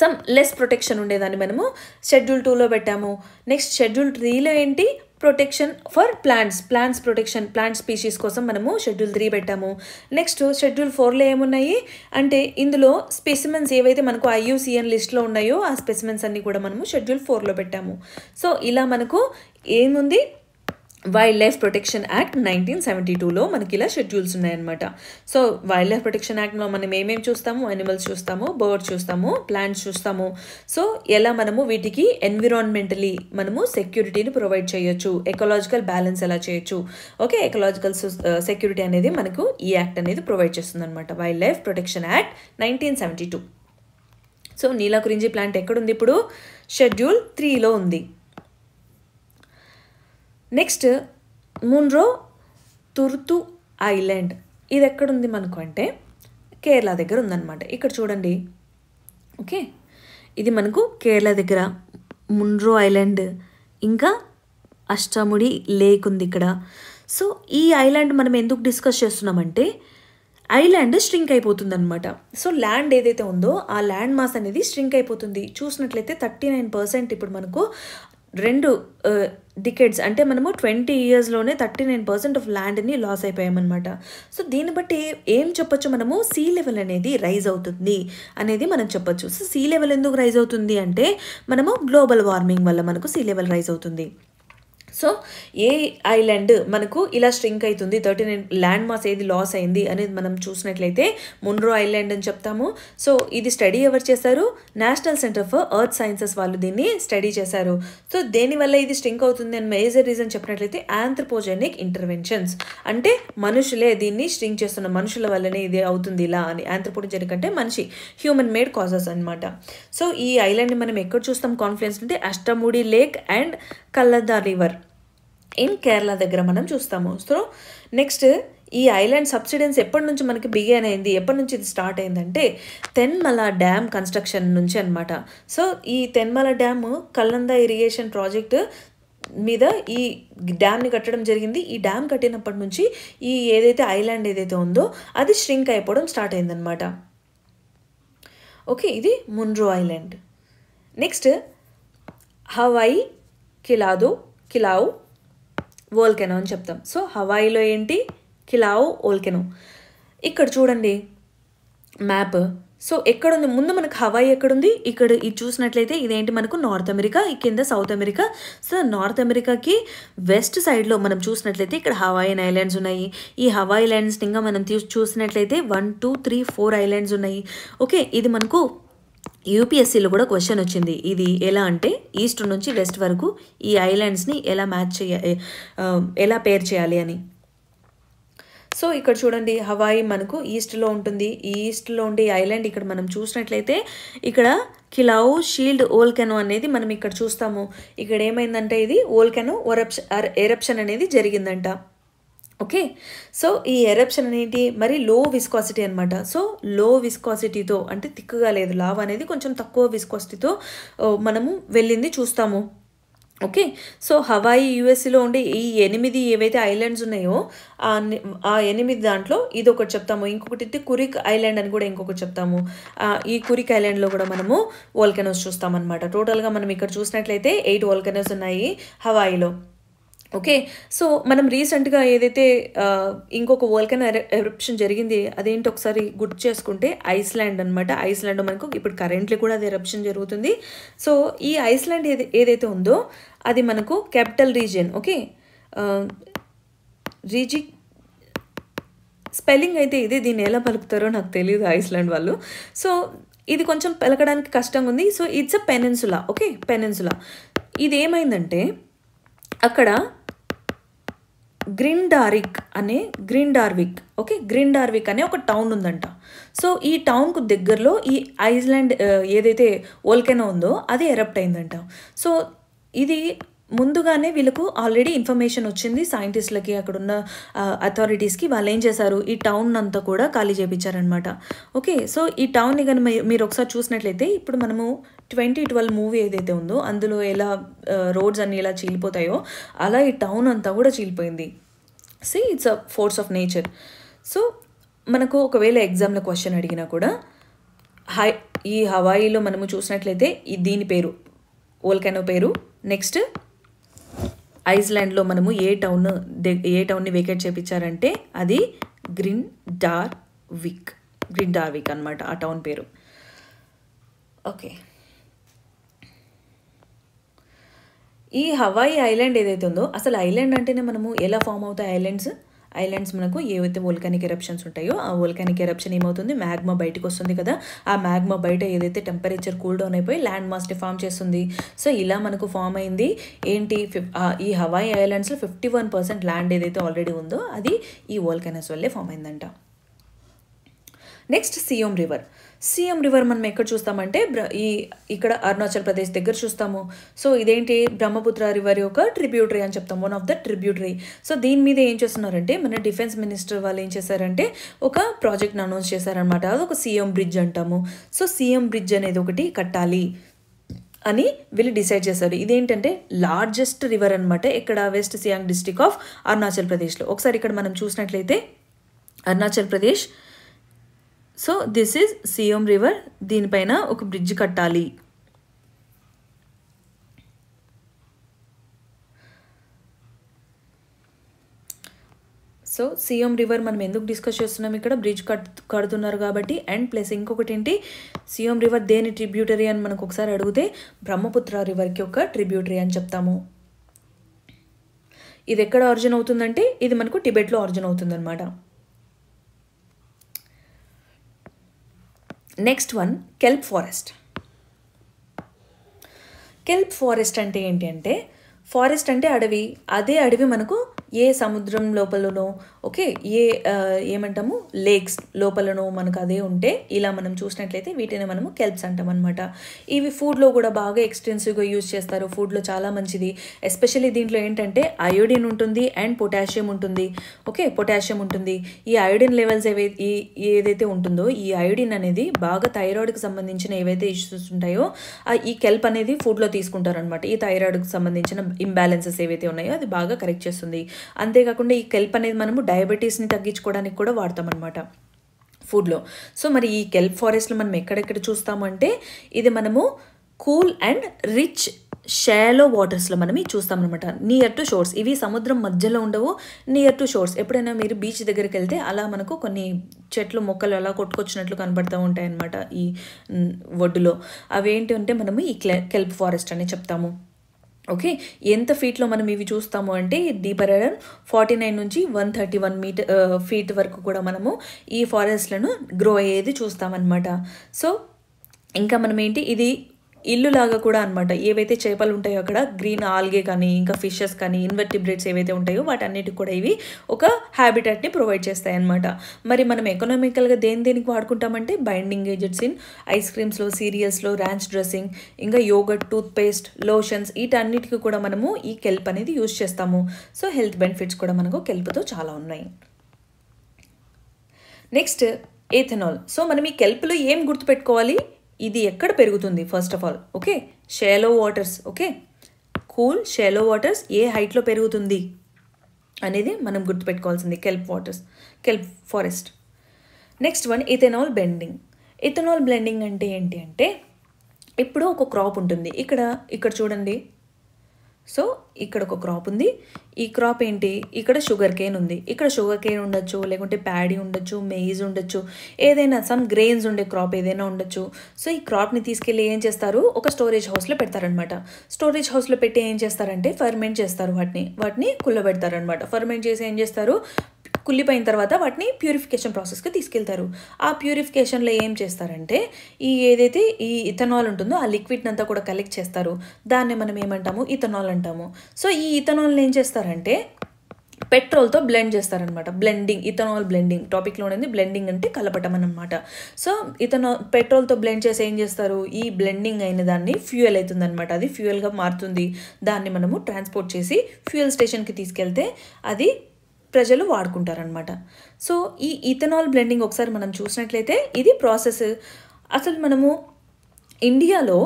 సమ్ లెస్ ప్రొటెక్షన్ ఉండేదాన్ని మనము షెడ్యూల్ టూలో పెట్టాము నెక్స్ట్ షెడ్యూల్ త్రీలో ఏంటి protection for plants plants protection plant species కోసం మనము షెడ్యూల్ త్రీ పెట్టాము నెక్స్ట్ షెడ్యూల్ ఫోర్లో ఏమున్నాయి అంటే ఇందులో స్పెసిమెన్స్ ఏవైతే మనకు ఐయుసిఎన్ లిస్ట్లో ఉన్నాయో ఆ స్పెసిమెన్స్ అన్నీ కూడా మనము షెడ్యూల్ ఫోర్లో పెట్టాము సో ఇలా మనకు ఏముంది wildlife protection act nineteen seventy టూలో మనకి ఇలా షెడ్యూల్స్ ఉన్నాయన్నమాట సో వైల్డ్ లైఫ్ ప్రొటెక్షన్ యాక్ట్లో మనం ఏమేమి చూస్తాము అనిమల్స్ చూస్తాము బర్డ్స్ చూస్తాము ప్లాంట్స్ చూస్తాము సో ఎలా మనము వీటికి ఎన్విరాన్మెంటలీ మనము సెక్యూరిటీని ప్రొవైడ్ చేయొచ్చు ఎకలాజికల్ బ్యాలెన్స్ ఎలా చేయొచ్చు ఓకే ఎకలాజికల్ సెక్యూరిటీ అనేది మనకు ఈ యాక్ట్ అనేది ప్రొవైడ్ చేస్తుందన్నమాట wildlife protection act nineteen seventy two so నీలా గురించి ప్లాంట్ ఎక్కడుంది ఇప్పుడు షెడ్యూల్ త్రీలో ఉంది నెక్స్ట్ మున్రో తుర్తు ఐలాండ్ ఇది ఎక్కడుంది మనకు అంటే కేరళ దగ్గర ఉందన్నమాట ఇక్కడ చూడండి ఓకే ఇది మనకు కేరళ దగ్గర మున్రో ఐలాండ్ ఇంకా అష్టముడి లేక్ ఉంది ఇక్కడ సో ఈ ఐలాండ్ మనం ఎందుకు డిస్కస్ చేస్తున్నామంటే ఐలాండ్ స్ట్రింక్ అయిపోతుంది అనమాట సో ల్యాండ్ ఏదైతే ఉందో ఆ ల్యాండ్ మాస్ అనేది స్ట్రింక్ అయిపోతుంది చూసినట్లయితే థర్టీ నైన్ పర్సెంట్ ఇప్పుడు మనకు రెండు డికెట్స్ అంటే మనము ట్వంటీ ఇయర్స్లోనే థర్టీ నైన్ పర్సెంట్ ఆఫ్ ల్యాండ్ని లాస్ అయిపోయామన్నమాట సో దీన్ని బట్టి ఏం చెప్పొచ్చు మనము సీ లెవెల్ అనేది రైజ్ అవుతుంది అనేది మనం చెప్పొచ్చు సో సీ లెవెల్ ఎందుకు రైజ్ అవుతుంది అంటే మనము గ్లోబల్ వార్మింగ్ వల్ల మనకు సీ లెవెల్ రైజ్ అవుతుంది సో ఏ ఐలాండ్ మనకు ఇలా స్ట్రింక్ అవుతుంది థర్టీ నైన్ ల్యాండ్ మాస్ ఏది లాస్ అయింది అనేది మనం చూసినట్లయితే మున్రో ఐలాండ్ అని చెప్తాము సో ఇది స్టడీ ఎవరు చేశారు national centre for earth sciences వాళ్ళు దీన్ని స్టడీ చేశారు సో దేనివల్ల ఇది స్ట్రింక్ అవుతుంది అని మేజర్ రీజన్ చెప్పినట్లయితే ఆంథ్రపోజెనిక్ ఇంటర్వెన్షన్స్ అంటే మనుషులే దీన్ని స్ట్రింక్ చేస్తున్న మనుషుల వల్లనే ఇది అవుతుంది ఇలా అని ఆంథ్రపోజెనిక్ అంటే మనిషి హ్యూమన్ మేడ్ కాజెస్ అనమాట సో ఈ ఐలాండ్ మనం ఎక్కడ చూస్తాం కాన్ఫిడెన్స్ అంటే Ashtamudi lake and Kallada river in Kerala దగ్గర మనం చూస్తాము సో నెక్స్ట్ ఈ ఐలాండ్ సబ్సిడెన్స్ ఎప్పటి నుంచి మనకి బిగిన్ అయింది ఎప్పటి నుంచి ఇది స్టార్ట్ అయిందంటే తెన్మల డ్యామ్ కన్స్ట్రక్షన్ నుంచి అనమాట సో ఈ Thenmala dam Kallada irrigation project మీద ఈ డ్యామ్ని కట్టడం జరిగింది ఈ డ్యామ్ కట్టినప్పటి నుంచి ఈ ఏదైతే ఐలాండ్ ఏదైతే ఉందో అది ష్రింక్ అయిపోవడం స్టార్ట్ అయిందనమాట ఓకే ఇది మున్రో ఐలాండ్ నెక్స్ట్ హవాయి కిలాదో కిలావు వోల్కెనో అని చెప్తాం సో హవాయిలో ఏంటి కిలావ్ ఓల్కెనో ఇక్కడ చూడండి మ్యాప్ సో ఎక్కడుంది ముందు మనకు హవాయి ఎక్కడుంది ఇక్కడ ఇది చూసినట్లయితే ఇదేంటి మనకు నార్త్ అమెరికా ఈ కింద సౌత్ అమెరికా సో నార్త్ అమెరికాకి వెస్ట్ సైడ్లో మనం చూసినట్లయితే ఇక్కడ హవాయిన్ ఐలాండ్స్ ఉన్నాయి ఈ హవాయి ల్యాండ్స్ ఇంకా మనం చూసినట్లయితే one two three four islands ఉన్నాయి ఓకే ఇది మనకు యూపీఎస్సీలో కూడా క్వశ్చన్ వచ్చింది ఇది ఎలా అంటే ఈస్ట్ నుంచి వెస్ట్ వరకు ఈ ఐలాండ్స్ని ఎలా మ్యాచ్ చేయాలి ఎలా పేర్ చేయాలి అని సో ఇక్కడ చూడండి హవాయి మనకు ఈస్ట్లో ఉంటుంది ఈ ఈస్ట్లో ఉండే ఐలాండ్ ఇక్కడ మనం చూసినట్లయితే ఇక్కడ కిలావు షీల్డ్ ఓల్కెను అనేది మనం ఇక్కడ చూస్తాము ఇక్కడ ఏమైందంటే ఇది ఓల్కెను ఒరప్షన్ ఎరప్షన్ అనేది జరిగిందంట ఓకే సో ఈ ఎరప్షన్ అనేది మరి లో విస్కాసిటీ అనమాట సో లో విస్కాసిటీతో అంటే తిక్కుగా లేదు లావ్ అనేది కొంచెం తక్కువ విస్కాసిటీతో మనము వెళ్ళింది చూస్తాము ఓకే సో హవాయి యుఎస్ఏలో ఉండే ఈ ఎనిమిది ఏవైతే ఐలాండ్స్ ఉన్నాయో ఆ ఎనిమిది దాంట్లో ఇది ఒకటి చెప్తాము ఇంకొకటి అయితే కురిక్ ఐలాండ్ అని కూడా ఇంకొకటి చెప్తాము ఈ కురిక్ ఐలాండ్లో కూడా మనము వాల్కనోస్ చూస్తామన్నమాట టోటల్గా మనం ఇక్కడ చూసినట్లయితే ఎయిట్ వాల్కనోస్ ఉన్నాయి హవాయిలో ఓకే సో మనం రీసెంట్గా ఏదైతే ఇంకొక వల్కన్ ఎరప్షన్ జరిగింది అదేంటి ఒకసారి గుర్తు చేసుకుంటే ఐస్లాండ్ అనమాట ఐస్లాండ్ మనకు ఇప్పుడు కరెంట్లీ కూడా అది ఎరప్షన్ జరుగుతుంది సో ఈ ఐస్లాండ్ ఏది ఏదైతే ఉందో అది మనకు క్యాపిటల్ రీజియన్ ఓకే రీజి స్పెల్లింగ్ అయితే ఇది దీన్ని ఎలా పలుకుతారో నాకు తెలియదు ఐస్లాండ్ వాళ్ళు సో ఇది కొంచెం పలకడానికి కష్టంగా ఉంది so it's a peninsula okay peninsula ఇది ఏమైందంటే అక్కడ గ్రిండార్విక్ అనే గ్రిండార్విక్ ఓకే గ్రిండార్విక్ అనే ఒక టౌన్ ఉందంట సో ఈ టౌన్కు దగ్గరలో ఈ ఐస్లాండ్ ఏదైతే ఓల్కెనో ఉందో అది ఎరప్ట్ అయిందంట సో ఇది ముందుగానే వీళ్ళకు ఆల్రెడీ ఇన్ఫర్మేషన్ వచ్చింది సైంటిస్టులకి అక్కడున్న అథారిటీస్కి వాళ్ళు ఏం చేశారు ఈ టౌన్ అంతా కూడా ఖాళీ చేయించారనమాట ఓకే సో ఈ టౌన్ని కానీ మీరు ఒకసారి చూసినట్లయితే ఇప్పుడు మనము ట్వంటీ ట్వెల్వ్ మూవీ ఏదైతే ఉందో అందులో ఎలా రోడ్స్ అన్నీ ఎలా చీలిపోతాయో అలా ఈ టౌన్ అంతా కూడా చీలిపోయింది see it's a force of nature so మనకు ఒకవేళ ఎగ్జామ్లో క్వశ్చన్ అడిగినా కూడా హై ఈ హవాయిలో మనము చూసినట్లయితే దీని పేరు ఓల్కెనో పేరు నెక్స్ట్ ఐస్లాండ్లో మనము ఏ టౌన్ ఏ టౌన్ని వేకేట్ చేపించారంటే అది గ్రిన్ డార్ విక్ గ్రిన్ డార్ విక్ అనమాట ఆ టౌన్ పేరు ఓకే ఈ హవాయి ఐలాండ్ ఏదైతే ఉందో అసలు ఐలాండ్ అంటేనే మనము ఎలా ఫామ్ అవుతాయి ఐలాండ్స్ ఐలాండ్స్ మనకు ఏవైతే వోల్కానిక్ ఎరప్షన్స్ ఉంటాయో ఆ వోల్కానిక్ ఎరప్షన్ ఏమవుతుంది మ్యాగ్మా బయటకు వస్తుంది కదా ఆ మ్యాగ్మా బయట ఏదైతే టెంపరేచర్ కూల్ డౌన్ అయిపోయి ల్యాండ్ మాస్ని ఫామ్ చేస్తుంది సో ఇలా మనకు ఫామ్ అయింది ఏంటి ఈ హవాయి ఐలాండ్స్లో ఫిఫ్టీ వన్ పర్సెంట్ ల్యాండ్ ఏదైతే ఆల్రెడీ ఉందో అది ఈ వోల్కానస్ వల్లే ఫామ్ అయిందంట next Siyom river Siyom river మనం ఎక్కడ చూస్తామంటే ఈ ఇక్కడ అరుణాచల్ ప్రదేశ్ దగ్గర చూస్తాము సో ఇదేంటి బ్రహ్మపుత్ర రివర్ యొక్క ట్రిబ్యూటరీ అని చెప్తాం one of the tributary so దీని మీద ఏం చేస్తున్నారంటే మన డిఫెన్స్ మినిస్టర్ వాళ్ళు ఏం చేశారంటే ఒక ప్రాజెక్ట్ని అనౌన్స్ చేశారనమాట అది ఒక సీఎం బ్రిడ్జ్ అంటాము సో సీఎం బ్రిడ్జ్ అనేది ఒకటి కట్టాలి అని వీళ్ళు డిసైడ్ చేశారు ఇదేంటంటే లార్జెస్ట్ రివర్ అనమాట ఇక్కడ West Siang district of Arunachal ప్రదేశ్లో ఒకసారి ఇక్కడ మనం చూసినట్లయితే Arunachal Pradesh so this is Siyom river దీనిపైన ఒక బ్రిడ్జ్ కట్టాలి సో సిఎం రివర్ మనం ఎందుకు డిస్కస్ చేస్తున్నాం ఇక్కడ బ్రిడ్జ్ కట్ కడుతున్నారు కాబట్టి అండ్ ప్లస్ ఇంకొకటి ఏంటి సీఎం రివర్ దేని ట్రిబ్యూటరీ అని మనకు ఒకసారి అడిగితే బ్రహ్మపుత్ర రివర్కి ఒక ట్రిబ్యూటరీ అని చెప్తాము ఇది ఎక్కడ ఆరిజిన్ అవుతుందంటే ఇది మనకు టిబెట్లో ఆరిజిన్ అవుతుందన్నమాట next one kelp forest kelp forest అంటే ఏంటంటే ఫారెస్ట్ అంటే అడవి అదే అడవి మనకు ఏ సముద్రం లోపలనో ఓకే ఏ ఏమంటాము లేక్స్ లోపలనో మనకు అదే ఉంటే ఇలా మనం చూసినట్లయితే వీటిని మనము కెల్ప్స్ అంటాం అనమాట ఇవి ఫుడ్లో కూడా బాగా ఎక్స్టెన్సివ్గా యూజ్ చేస్తారు ఫుడ్లో చాలా మంచిది ఎస్పెషల్లీ దీంట్లో ఏంటంటే అయోడిన్ ఉంటుంది అండ్ పొటాషియం ఉంటుంది ఓకే పొటాషియం ఉంటుంది ఈ అయోడిన్ లెవెల్స్ ఏవై ఏదైతే ఉంటుందో ఈ అయోడిన్ అనేది బాగా థైరాయిడ్కి సంబంధించిన ఏవైతే ఇష్యూస్ ఉంటాయో ఈ కెల్ప్ అనేది ఫుడ్లో తీసుకుంటారనమాట ఈ థైరాయిడ్కి సంబంధించిన ఇంబ్యాలెన్సెస్ ఏవైతే ఉన్నాయో అది బాగా కరెక్ట్ చేస్తుంది అంతేకాకుండా ఈ కెల్ప్ అనేది మనము డయాబెటీస్ని తగ్గించుకోవడానికి కూడా వాడతాం అనమాట ఫుడ్లో సో మరి ఈ కెల్ప్ ఫారెస్ట్లో మనం ఎక్కడెక్కడ చూస్తామంటే ఇది మనము కూల్ అండ్ రిచ్ షాలో వాటర్స్లో మనం చూస్తాం అనమాట నియర్ టు షోర్స్ ఇవి సముద్రం మధ్యలో ఉండవు నియర్ టు షోర్స్ ఎప్పుడైనా మీరు బీచ్ దగ్గరికి వెళ్తే అలా మనకు కొన్ని చెట్లు మొక్కలు అలా కొట్టుకొచ్చినట్లు కనబడుతూ ఉంటాయన్నమాట ఈ ఒడ్డులో ఏంటి అంటే మనము ఈ కెల్ప్ ఫారెస్ట్ అని చెప్తాము ఓకే ఎంత ఫీట్లో మనం ఇవి చూస్తాము అంటే డీపర్ ఫార్టీ నైన్ నుంచి one thirty one metre feet వరకు కూడా మనము ఈ ఫారెస్ట్లను గ్రో అయ్యేది చూస్తామన్నమాట సో ఇంకా మనం ఏంటి ఇది ఇల్లు లాగా కూడా అనమాట ఏవైతే చేపలు ఉంటాయో అక్కడ గ్రీన్ ఆల్గే కానీ ఇంకా ఫిషెస్ కానీ ఇన్వర్టిబ్రేట్స్ ఏవైతే ఉంటాయో వాటన్నిటికి కూడా ఇవి ఒక హ్యాబిటెట్ని ప్రొవైడ్ చేస్తాయి అనమాట మరి మనం ఎకనామికల్గా దేని దేనికి వాడుకుంటామంటే బైండింగ్ ఏజెంట్స్ ఇన్ ఐస్ క్రీమ్స్లో సీరియల్స్లో ర్యాంచ్ డ్రెస్సింగ్ ఇంకా యోగట్ టూత్పేస్ట్ లోషన్స్ వీటన్నిటికీ కూడా మనము ఈ కెల్ప్ అనేది యూజ్ చేస్తాము సో హెల్త్ బెనిఫిట్స్ కూడా మనకు కెల్ప్తో చాలా ఉన్నాయి నెక్స్ట్ ఏథనాల్ సో మనం ఈ కెల్ప్లో ఏం గుర్తుపెట్టుకోవాలి ఇది ఎక్కడ పెరుగుతుంది first of all okay shallow waters okay cool shallow waters ఏ హైట్లో పెరుగుతుంది అనేది మనం గుర్తుపెట్టుకోవాల్సింది kelp waters kelp forest next one ethanol bending ethanol blending అంటే ఏంటి అంటే ఇప్పుడు ఒక క్రాప్ ఉంటుంది ఇక్కడ ఇక్కడ చూడండి సో ఇక్కడ ఒక క్రాప్ ఉంది ఈ క్రాప్ ఏంటి ఇక్కడ షుగర్ కేన్ ఉంది ఇక్కడ షుగర్ కేన్ ఉండొచ్చు లేకుంటే ప్యాడీ ఉండొచ్చు మెయిజ్ ఉండొచ్చు ఏదైనా సమ్ గ్రెయిన్స్ ఉండే క్రాప్ ఏదైనా ఉండొచ్చు సో ఈ క్రాప్ని తీసుకెళ్ళి ఏం చేస్తారు ఒక స్టోరేజ్ హౌస్లో పెడతారనమాట స్టోరేజ్ హౌస్లో పెట్టి ఏం చేస్తారంటే ఫర్మెంట్ చేస్తారు వాటిని వాటిని కుల్లబెడతారనమాట ఫర్మెంట్ చేసి ఏం చేస్తారు కుళ్ళిపోయిన తర్వాత వాటిని ప్యూరిఫికేషన్ ప్రాసెస్కి తీసుకెళ్తారు ఆ ప్యూరిఫికేషన్లో ఏం చేస్తారంటే ఈ ఏదైతే ఈ ఇథనాల్ ఉంటుందో ఆ లిక్విడ్ని అంతా కూడా కలెక్ట్ చేస్తారు దాన్ని మనం ఏమంటాము ఇథనాల్ అంటాము సో ఈ ఇథనాల్ని ఏం చేస్తారంటే పెట్రోల్తో బ్లెండ్ చేస్తారనమాట బ్లెండింగ్ ఇథనాల్ బ్లెండింగ్ టాపిక్లోనేది బ్లెండింగ్ అంటే కలపటం అనమాట సో ఇథనాల్ పెట్రోల్తో బ్లెండ్ చేసి ఏం చేస్తారు ఈ బ్లెండింగ్ అయిన దాన్ని ఫ్యూయల్ అవుతుందనమాట అది ఫ్యూయల్గా మారుతుంది దాన్ని మనము ట్రాన్స్పోర్ట్ చేసి ఫ్యూయల్ స్టేషన్కి తీసుకెళ్తే అది ప్రజలు వాడుకుంటారనమాట సో ఈ ఈథనాల్ బ్లెండింగ్ ఒకసారి మనం చూసినట్లయితే ఇది ప్రాసెస్ అసలు మనము ఇండియాలో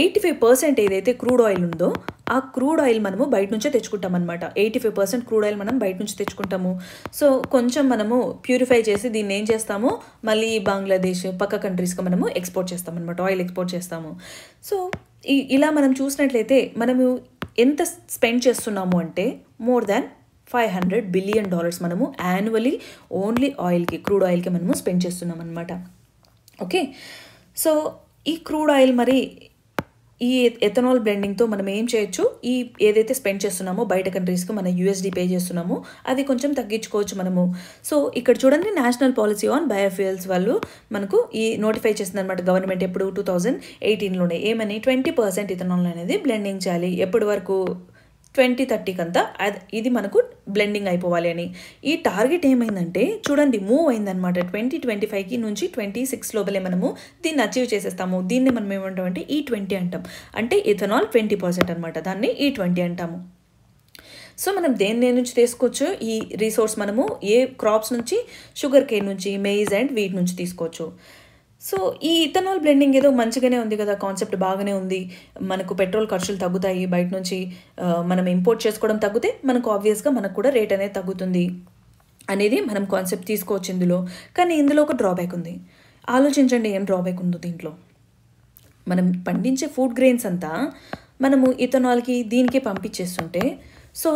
ఎయిటీ ఫైవ్ పర్సెంట్ ఏదైతే క్రూడ్ ఆయిల్ ఉందో ఆ క్రూడ్ ఆయిల్ మనము బయట నుంచే తెచ్చుకుంటాం అనమాట eighty five percent crude oil మనం బయట నుంచి తెచ్చుకుంటాము సో కొంచెం మనము ప్యూరిఫై చేసి దీన్ని ఏం చేస్తాము మళ్ళీ బంగ్లాదేశ్ పక్క కంట్రీస్కి మనము ఎక్స్పోర్ట్ చేస్తాం అనమాట ఆయిల్ ఎక్స్పోర్ట్ చేస్తాము సో ఇలా మనం చూసినట్లయితే మనము ఎంత స్పెండ్ చేస్తున్నాము అంటే more than five hundred billion dollars మనము యాన్యువలీ ఓన్లీ ఆయిల్కి క్రూడ్ ఆయిల్కి మనము స్పెండ్ చేస్తున్నాం అనమాట ఓకే సో ఈ క్రూడ్ ఆయిల్ మరి ఈ ఎథనాల్ బ్లెండింగ్తో మనం ఏం చేయొచ్చు ఈ ఏదైతే స్పెండ్ చేస్తున్నామో బయట కంట్రీస్కి మన యూఎస్డి పే చేస్తున్నామో అది కొంచెం తగ్గించుకోవచ్చు మనము సో ఇక్కడ చూడండి నేషనల్ పాలసీ ఆన్ బయోఫ్యూయల్స్ వాళ్ళు మనకు ఈ నోటిఫై చేసింది అనమాట గవర్నమెంట్ ఎప్పుడు టూ థౌజండ్ ఎయిటీన్లోనే ఏమని ట్వంటీ పర్సెంట్ ఇథనాల్ అనేది బ్లెండింగ్ చేయాలి ఎప్పటి వరకు ట్వంటీ థర్టీకి అంతా ఇది మనకు బ్లెండింగ్ అయిపోవాలి అని ఈ టార్గెట్ ఏమైందంటే చూడండి మూవ్ అయిందనమాట ట్వంటీ ట్వంటీ ఫైవ్కి నుంచి ట్వంటీ సిక్స్ లోపలే మనము దీన్ని అచీవ్ చేసేస్తాము దీన్ని మనం ఏమంటాం అంటే ఈ ట్వంటీ అంటాం అంటే ఇథనాల్ ట్వంటీ పర్సెంట్ అనమాట దాన్ని ఈ ట్వంటీ అంటాము సో మనం దేని దేని నుంచి తీసుకోవచ్చు ఈ రీసోర్స్ మనము ఏ క్రాప్స్ నుంచి షుగర్ కేన్ నుంచి మెయిజ్ అండ్ వీట్ నుంచి తీసుకోవచ్చు సో ఈ ఇథనాల్ బ్లెండింగ్ ఏదో మంచిగానే ఉంది కదా కాన్సెప్ట్ బాగానే ఉంది మనకు పెట్రోల్ ఖర్చులు తగ్గుతాయి బయట నుంచి మనం ఇంపోర్ట్ చేసుకోవడం తగ్గితే మనకు ఆబ్వియస్గా మనకు కూడా రేట్ అనేది తగ్గుతుంది అనేది మనం కాన్సెప్ట్ తీసుకోవచ్చు ఇందులో కానీ ఇందులో ఒక డ్రాబ్యాక్ ఉంది ఆలోచించండి ఏం డ్రాబ్యాక్ ఉందో దీంట్లో మనం పండించే ఫుడ్ గ్రెయిన్స్ అంతా మనము ఇథనాల్కి దీనికి పంపించేస్తుంటే so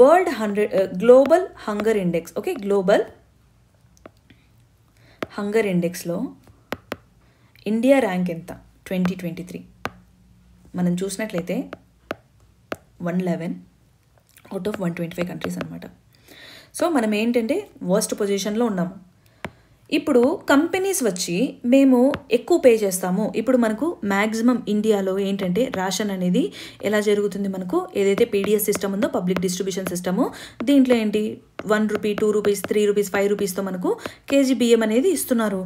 world hundred global hunger index okay global hunger ఇండెక్స్లో ఇండియా ర్యాంక్ ఎంత ట్వంటీ ట్వంటీ త్రీ మనం చూసినట్లయితే one eleven out of one twenty five countries అనమాట సో మనం ఏంటంటే వర్స్ట్ పొజిషన్లో ఉన్నాము ఇప్పుడు కంపెనీస్ వచ్చి మేము ఎక్కువ పే చేస్తాము ఇప్పుడు మనకు మ్యాక్సిమం ఇండియాలో ఏంటంటే రేషన్ అనేది ఎలా జరుగుతుంది మనకు ఏదైతే పీడిఎస్ సిస్టమ్ ఉందో పబ్లిక్ డిస్ట్రిబ్యూషన్ సిస్టము దీంట్లో ఏంటి one rupee two rupees three rupees five రూపీస్తో మనకు కేజీ బియ్యం అనేది ఇస్తున్నారు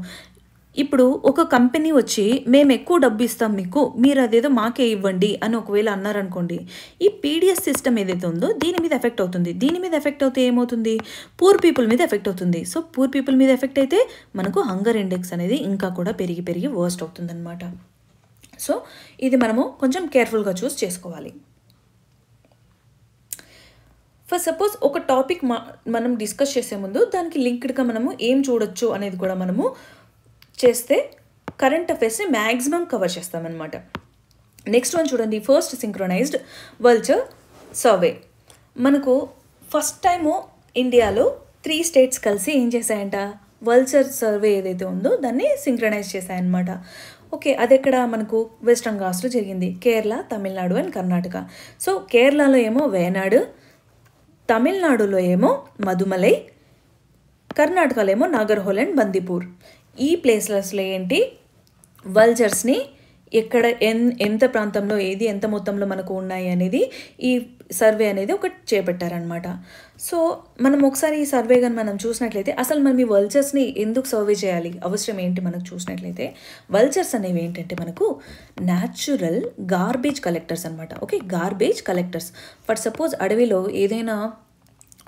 ఇప్పుడు ఒక కంపెనీ వచ్చి మేము ఎక్కువ డబ్బు ఇస్తాం మీకు మీరు అదేదో మాకే ఇవ్వండి అని ఒకవేళ అన్నారనుకోండి ఈ పీడిఎస్ సిస్టమ్ ఏదైతే ఉందో దీని మీద ఎఫెక్ట్ అవుతుంది దీని మీద ఎఫెక్ట్ అవుతే ఏమవుతుంది పూర్ పీపుల్ మీద ఎఫెక్ట్ అవుతుంది సో పూర్ పీపుల్ మీద ఎఫెక్ట్ అయితే మనకు హంగర్ ఇండెక్స్ అనేది ఇంకా కూడా పెరిగి పెరిగి వర్స్ట్ అవుతుందన్నమాట సో ఇది మనము కొంచెం కేర్ఫుల్గా చూస్ చేసుకోవాలి ఫర్ సపోజ్ ఒక టాపిక్ మనం డిస్కస్ చేసే ముందు దానికి లింక్డ్గా మనము ఏం చూడొచ్చు అనేది కూడా మనము చేస్తే కరెంట్ అఫేర్స్ని మ్యాక్సిమం కవర్ చేస్తామన్నమాట నెక్స్ట్ వన్ చూడండి ఫస్ట్ సింక్రొనైజ్డ్ వల్చర్ సర్వే మనకు ఫస్ట్ టైము ఇండియాలో త్రీ స్టేట్స్ కలిసి ఏం చేశాయంట వల్చర్ సర్వే ఏదైతే ఉందో దాన్ని సింక్రనైజ్ చేశాయన్నమాట ఓకే అది ఎక్కడ మనకు వెస్ట్రన్ ఘాట్స్లో జరిగింది కేరళ తమిళనాడు అండ్ కర్ణాటక సో కేరళలో ఏమో వేనాడు తమిళనాడులో ఏమో మధుమలై కర్ణాటకలో ఏమో నాగర్హోల్ అండ్ బందిపూర్ ఈ ప్లేస్లెస్లో ఏంటి వల్చర్స్ని ఎక్కడ ఎన్ ఎంత ప్రాంతంలో ఏది ఎంత మొత్తంలో మనకు ఉన్నాయి అనేది ఈ సర్వే అనేది ఒకటి చేపట్టారనమాట సో మనం ఒకసారి ఈ సర్వే కానీ మనం చూసినట్లయితే అసలు మనం ఈ వల్చర్స్ని ఎందుకు సర్వే చేయాలి అవసరం ఏంటి మనకు చూసినట్లయితే వల్చర్స్ అనేవి ఏంటంటే మనకు న్యాచురల్ గార్బేజ్ కలెక్టర్స్ అనమాట okay garbage collectors for suppose అడవిలో ఏదైనా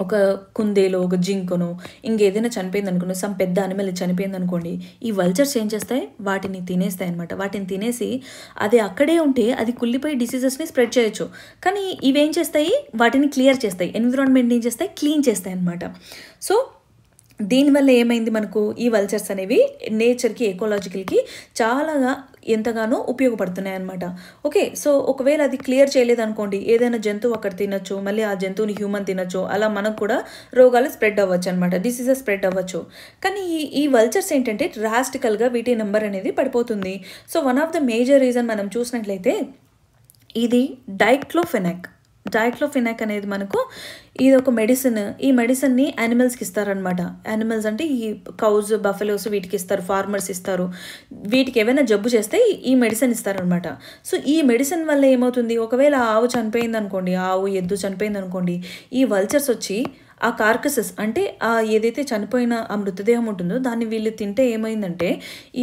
ఒక కుందేలో ఒక జింకను ఇంకేదైనా చనిపోయింది అనుకోండి సమ్ పెద్ద అనిమల్ చనిపోయింది అనుకోండి ఈ వల్చర్స్ ఏం చేస్తాయి వాటిని తినేస్తాయి అనమాట వాటిని తినేసి అది అక్కడే ఉంటే అది కుళ్ళిపోయి డిసీజెస్ని స్ప్రెడ్ చేయొచ్చు కానీ ఇవేం చేస్తాయి వాటిని క్లియర్ చేస్తాయి ఎన్విరాన్మెంట్ ఏం చేస్తాయి క్లీన్ చేస్తాయి అనమాట సో దీనివల్ల ఏమైంది మనకు ఈ వల్చర్స్ అనేవి నేచర్కి ఎకోలాజికల్కి చాలాగా ఎంతగానో ఉపయోగపడుతున్నాయి అనమాట ఓకే సో ఒకవేళ అది క్లియర్ చేయలేదు అనుకోండి ఏదైనా జంతువు అక్కడ తినొచ్చు మళ్ళీ ఆ జంతువుని హ్యూమన్ తినొచ్చు అలా మనకు కూడా రోగాలు స్ప్రెడ్ అవ్వచ్చు అనమాట డిసీజెస్ స్ప్రెడ్ అవ్వచ్చు కానీ ఈ ఈ వల్చర్స్ ఏంటంటే రాస్టికల్గా వీటి నెంబర్ అనేది పడిపోతుంది so one of the major reason మనం చూసినట్లయితే ఇది డైక్లోఫెనాక్ డైక్లోఫినాక్ అనేది మనకు ఇది ఒక మెడిసిన్ ఈ మెడిసిన్ని యానిమల్స్కి ఇస్తారనమాట యానిమల్స్ అంటే ఈ కౌజ్ బఫెలోస్ వీటికి ఇస్తారు ఫార్మర్స్ ఇస్తారు వీటికి ఏమైనా జబ్బు చేస్తే ఈ మెడిసిన్ ఇస్తారనమాట సో ఈ మెడిసిన్ వల్ల ఏమవుతుంది ఒకవేళ ఆవు చనిపోయింది అనుకోండి ఆవు ఎద్దు చనిపోయింది అనుకోండి ఈ వల్చర్స్ వచ్చి ఆ కార్కసెస్ అంటే ఆ ఏదైతే చనిపోయిన ఆ మృతదేహం ఉంటుందో దాన్ని వీళ్ళు తింటే ఏమైందంటే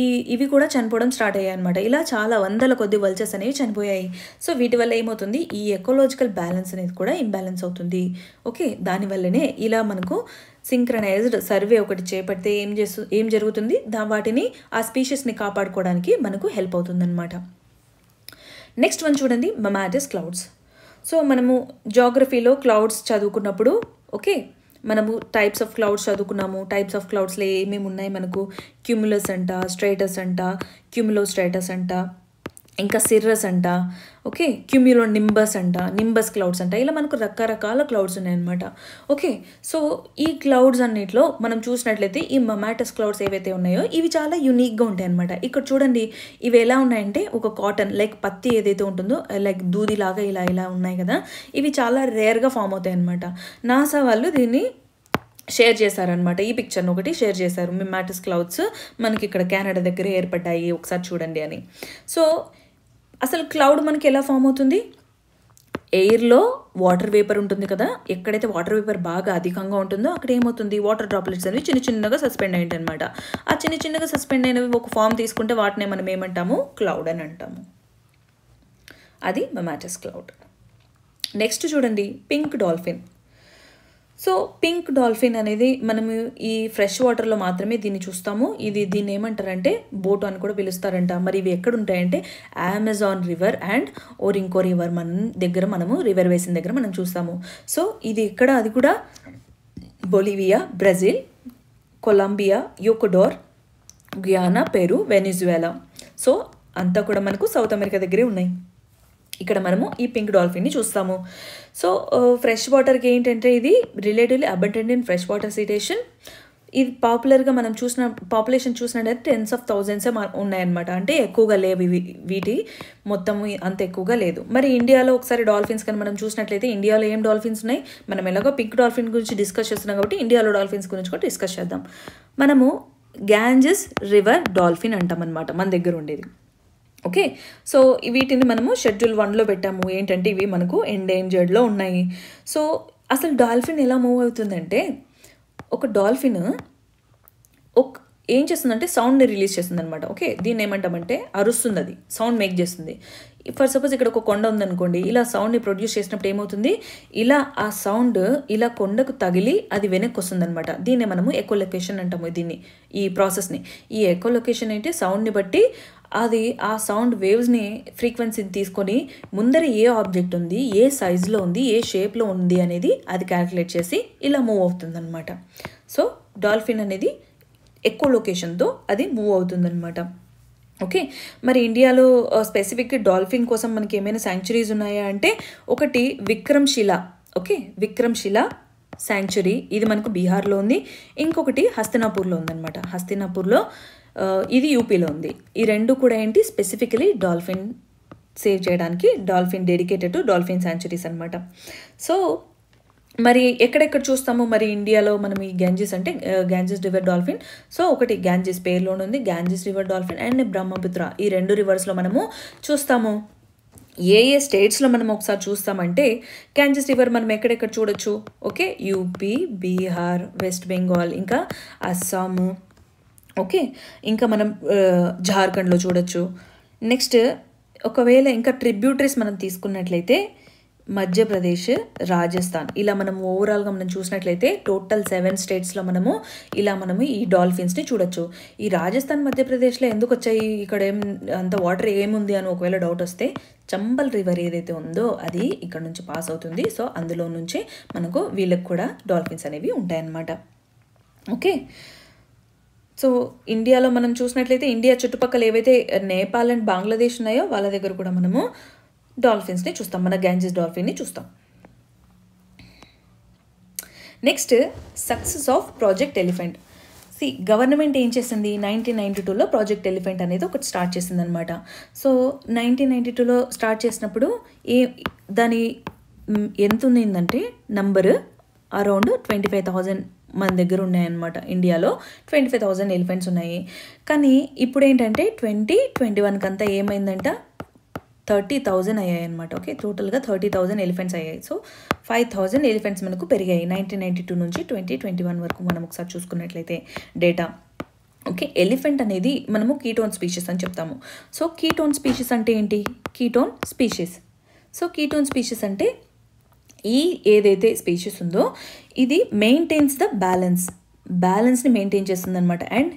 ఈ ఇవి కూడా చనిపోవడం స్టార్ట్ అయ్యాయి అనమాట ఇలా చాలా వందల కొద్ది వల్చర్స్ అనేవి చనిపోయాయి సో వీటి వల్ల ఏమవుతుంది ఈ ఎకోలాజికల్ బ్యాలెన్స్ అనేది కూడా ఇంబ్యాలెన్స్ అవుతుంది ఓకే దానివల్లనే ఇలా మనకు సింక్రనైజ్డ్ సర్వే ఒకటి చేపడితే ఏం చేస్తు ఏం జరుగుతుంది దా వాటిని ఆ స్పీషీస్ని కాపాడుకోవడానికి మనకు హెల్ప్ అవుతుందన్నమాట నెక్స్ట్ వన్ చూడండి మమాటిస్ క్లౌడ్స్ సో మనము జాగ్రఫీలో క్లౌడ్స్ చదువుకున్నప్పుడు ఓకే మనము టైప్స్ ఆఫ్ క్లౌడ్స్ చదువుకున్నాము టైప్స్ ఆఫ్ క్లౌడ్స్లో ఏమేమి ఉన్నాయి మనకు క్యూములస్ అంట స్ట్రైటస్ అంట క్యూములో స్ట్రైటస్ అంట ఇంకా సిర్రస్ అంట ఓకే క్యూమ్యూలో నింబస్ అంట నింబస్ క్లౌడ్స్ అంట ఇలా మనకు రకరకాల క్లౌడ్స్ ఉన్నాయన్నమాట ఓకే సో ఈ క్లౌడ్స్ అన్నిట్లో మనం చూసినట్లయితే ఈ మమాటస్ క్లౌడ్స్ ఏవైతే ఉన్నాయో ఇవి చాలా యునిక్గా ఉంటాయి అనమాట ఇక్కడ చూడండి ఇవి ఎలా ఉన్నాయంటే ఒక కాటన్ లైక్ పత్తి ఏదైతే ఉంటుందో లైక్ దూదిలాగా ఇలా ఇలా ఉన్నాయి కదా ఇవి చాలా రేర్గా ఫామ్ అవుతాయి అనమాట నాసా వాళ్ళు దీన్ని షేర్ చేశారనమాట ఈ పిక్చర్ను ఒకటి షేర్ చేశారు మిమాటిస్ క్లౌడ్స్ మనకి ఇక్కడ కెనడా దగ్గర ఏర్పడ్డాయి ఒకసారి చూడండి అని సో అసలు క్లౌడ్ మనకి ఎలా ఫామ్ అవుతుంది ఎయిర్లో వాటర్ వేపర్ ఉంటుంది కదా ఎక్కడైతే వాటర్ వేపర్ బాగా అధికంగా ఉంటుందో అక్కడ ఏమవుతుంది వాటర్ డ్రాప్లెట్స్ అనేవి చిన్న చిన్నగా సస్పెండ్ అనమాట ఆ చిన్న చిన్నగా సస్పెండ్ అయినవి ఒక ఫామ్ తీసుకుంటే వాటిని మనం ఏమంటాము క్లౌడ్ అని అంటాము అది మెమాటస్ క్లౌడ్ నెక్స్ట్ చూడండి pink dolphin so pink dolphin అనేది మనము ఈ ఫ్రెష్ వాటర్లో మాత్రమే దీన్ని చూస్తాము ఇది దీన్ని ఏమంటారంటే బోటు అని కూడా పిలుస్తారంట మరి ఇవి ఎక్కడ ఉంటాయంటే Amazon river and Orinoco river మన దగ్గర మనము రివర్ వేసిన దగ్గర మనం చూస్తాము సో ఇది ఇక్కడ అది కూడా Bolivia Brazil Colombia Ecuador Guyana Peru Venezuela so అంతా కూడా మనకు సౌత్ అమెరికా దగ్గరే ఉన్నాయి ఇక్కడ మనము ఈ పింక్ డాల్ఫిన్ని చూస్తాము సో ఫ్రెష్ వాటర్కి ఏంటంటే ఇది relatively abundant in fresh water citation ఇది పాపులర్గా మనం చూసిన పాపులేషన్ చూసినట్టయితే టెన్స్ ఆఫ్ థౌజండ్సే ఉన్నాయన్నమాట అంటే ఎక్కువగా లేవు ఇవి వీటి మొత్తం అంత ఎక్కువగా లేదు మరి ఇండియాలో ఒకసారి డాల్ఫిన్స్ కానీ మనం చూసినట్లయితే ఇండియాలో ఏం డాల్ఫిన్స్ ఉన్నాయి మనం ఎలాగో పింక్ డాల్ఫిన్ గురించి డిస్కస్ చేస్తున్నాం కాబట్టి ఇండియాలో డాల్ఫిన్స్ గురించి కూడా డిస్కస్ చేద్దాం మనము గ్యాంజెస్ రివర్ డాల్ఫిన్ అంటాం అనమాట మన దగ్గర ఉండేది ఓకే సో వీటిని మనము షెడ్యూల్ వన్లో పెట్టాము ఏంటంటే ఇవి మనకు ఎండేంజర్డ్లో ఉన్నాయి సో అసలు డాల్ఫిన్ ఎలా మూవ్ అవుతుందంటే ఒక డాల్ఫిన్ ఒక ఏం చేస్తుందంటే సౌండ్ని రిలీజ్ చేస్తుంది అనమాట ఓకే దీన్ని ఏమంటామంటే అరుస్తుంది అది సౌండ్ మేక్ చేస్తుంది ఫర్ సపోజ్ ఇక్కడ ఒక కొండ ఉందనుకోండి ఇలా సౌండ్ని ప్రొడ్యూస్ చేసినప్పుడు ఏమవుతుంది ఇలా ఆ సౌండ్ ఇలా కొండకు తగిలి అది వెనక్కి వస్తుందనమాట దీన్ని మనము ఎక్కువ లొకేషన్ అంటాము దీన్ని ఈ ప్రాసెస్ని ఈ ఎక్కువ లొకేషన్ అయితే సౌండ్ని బట్టి అది ఆ సౌండ్ వేవ్స్ని ఫ్రీక్వెన్సీని తీసుకొని ముందర ఏ ఆబ్జెక్ట్ ఉంది ఏ సైజులో ఉంది ఏ షేప్లో ఉంది అనేది అది క్యాలిక్యులేట్ చేసి ఇలా మూవ్ అవుతుందన్నమాట సో డాల్ఫిన్ అనేది ఎక్కువ లొకేషన్తో అది మూవ్ అవుతుందన్నమాట ఓకే మరి ఇండియాలో స్పెసిఫిక్ uh, డాల్ఫిన్ కోసం మనకి ఏమైనా శాంక్చురీస్ ఉన్నాయా అంటే ఒకటి విక్రమ్శిల ఓకే విక్రమ్శిల శాంక్చురీ ఇది మనకు బీహార్లో ఉంది ఇంకొకటి హస్తినాపూర్లో ఉందన్నమాట హస్తినాపూర్లో ఇది యూపీలో ఉంది ఈ రెండు కూడా ఏంటి స్పెసిఫికలీ డాల్ఫిన్ సేవ్ చేయడానికి dolphin dedicated to dolphin sanctuaries అనమాట సో మరి ఎక్కడెక్కడ చూస్తాము మరి ఇండియాలో మనం ఈ గ్యాంజెస్ అంటే గ్యాంజెస్ రివర్ డాల్ఫిన్ సో ఒకటి గ్యాంజెస్ పేర్లోనే ఉంది Ganges river dolphin and Brahmaputra ఈ రెండు రివర్స్లో మనము చూస్తాము ఏ ఏ స్టేట్స్లో మనం ఒకసారి చూస్తామంటే క్యాంజస్ రివర్ మనం ఎక్కడెక్కడ చూడొచ్చు okay UP Bihar West Bengal ఇంకా అస్సాము ఓకే ఇంకా మనం జార్ఖండ్లో చూడొచ్చు నెక్స్ట్ ఒకవేళ ఇంకా ట్రిబ్యూటరీస్ మనం తీసుకున్నట్లయితే మధ్యప్రదేశ్ రాజస్థాన్ ఇలా మనం ఓవరాల్గా మనం చూసినట్లయితే టోటల్ సెవెన్ స్టేట్స్లో మనము ఇలా మనము ఈ డాల్ఫిన్స్ని చూడొచ్చు ఈ రాజస్థాన్ మధ్యప్రదేశ్లో ఎందుకు వచ్చాయి ఇక్కడ ఏం అంత వాటర్ ఏముంది అని ఒకవేళ డౌట్ వస్తే చంబల్ రివర్ ఏదైతే ఉందో అది ఇక్కడ నుంచి పాస్ అవుతుంది సో అందులో నుంచి మనకు వీళ్ళకి కూడా డాల్ఫిన్స్ అనేవి ఉంటాయన్నమాట ఓకే సో ఇండియాలో మనం చూసినట్లయితే ఇండియా చుట్టుపక్కల ఏవైతే నేపాల్ అండ్ బంగ్లాదేశ్ ఉన్నాయో వాళ్ళ దగ్గర కూడా మనము డాల్ఫిన్స్ని చూస్తాం మన గ్యాంజెస్ డాల్ఫిన్ని చూస్తాం next success of project elephant see government ఏం చేసింది నైన్టీన్ నైన్టీ టూలో ప్రాజెక్ట్ ఎలిఫెంట్ అనేది ఒకటి స్టార్ట్ చేసింది అనమాట సో నైన్టీన్ నైన్టీ టూలో స్టార్ట్ చేసినప్పుడు ఏ దాని ఎంత ఉందంటే number around twenty five thousand మన దగ్గర ఉన్నాయన్నమాట ఇండియాలో ట్వంటీ ఫైవ్ థౌజండ్ ఎలిఫెంట్స్ ఉన్నాయి కానీ ఇప్పుడు ఏంటంటే ట్వంటీ ట్వంటీ వన్కి అంతా ఏమైందంట థర్టీ థౌజండ్ అయ్యాయి అనమాట ఓకే టోటల్గా థర్టీ థౌజండ్ ఎలిఫెంట్స్ అయ్యాయి సో ఫైవ్ థౌజండ్ ఎలిఫెంట్స్ మనకు పెరిగాయి నైన్టీన్ నైన్టీ టూ నుంచి ట్వంటీ ట్వంటీ వన్ వరకు మనం ఒకసారి చూసుకున్నట్లయితే డేటా ఓకే ఎలిఫెంట్ అనేది మనము కీటోన్ స్పీషీస్ అని చెప్తాము సో కీటోన్ స్పీషీస్ అంటే ఏంటి keystone species so keystone species అంటే ఈ ఏదైతే స్పీచెస్ ఉందో ఇది మెయింటైన్స్ ద బ్యాలెన్స్ బ్యాలెన్స్ని మెయింటైన్ చేస్తుంది అనమాట and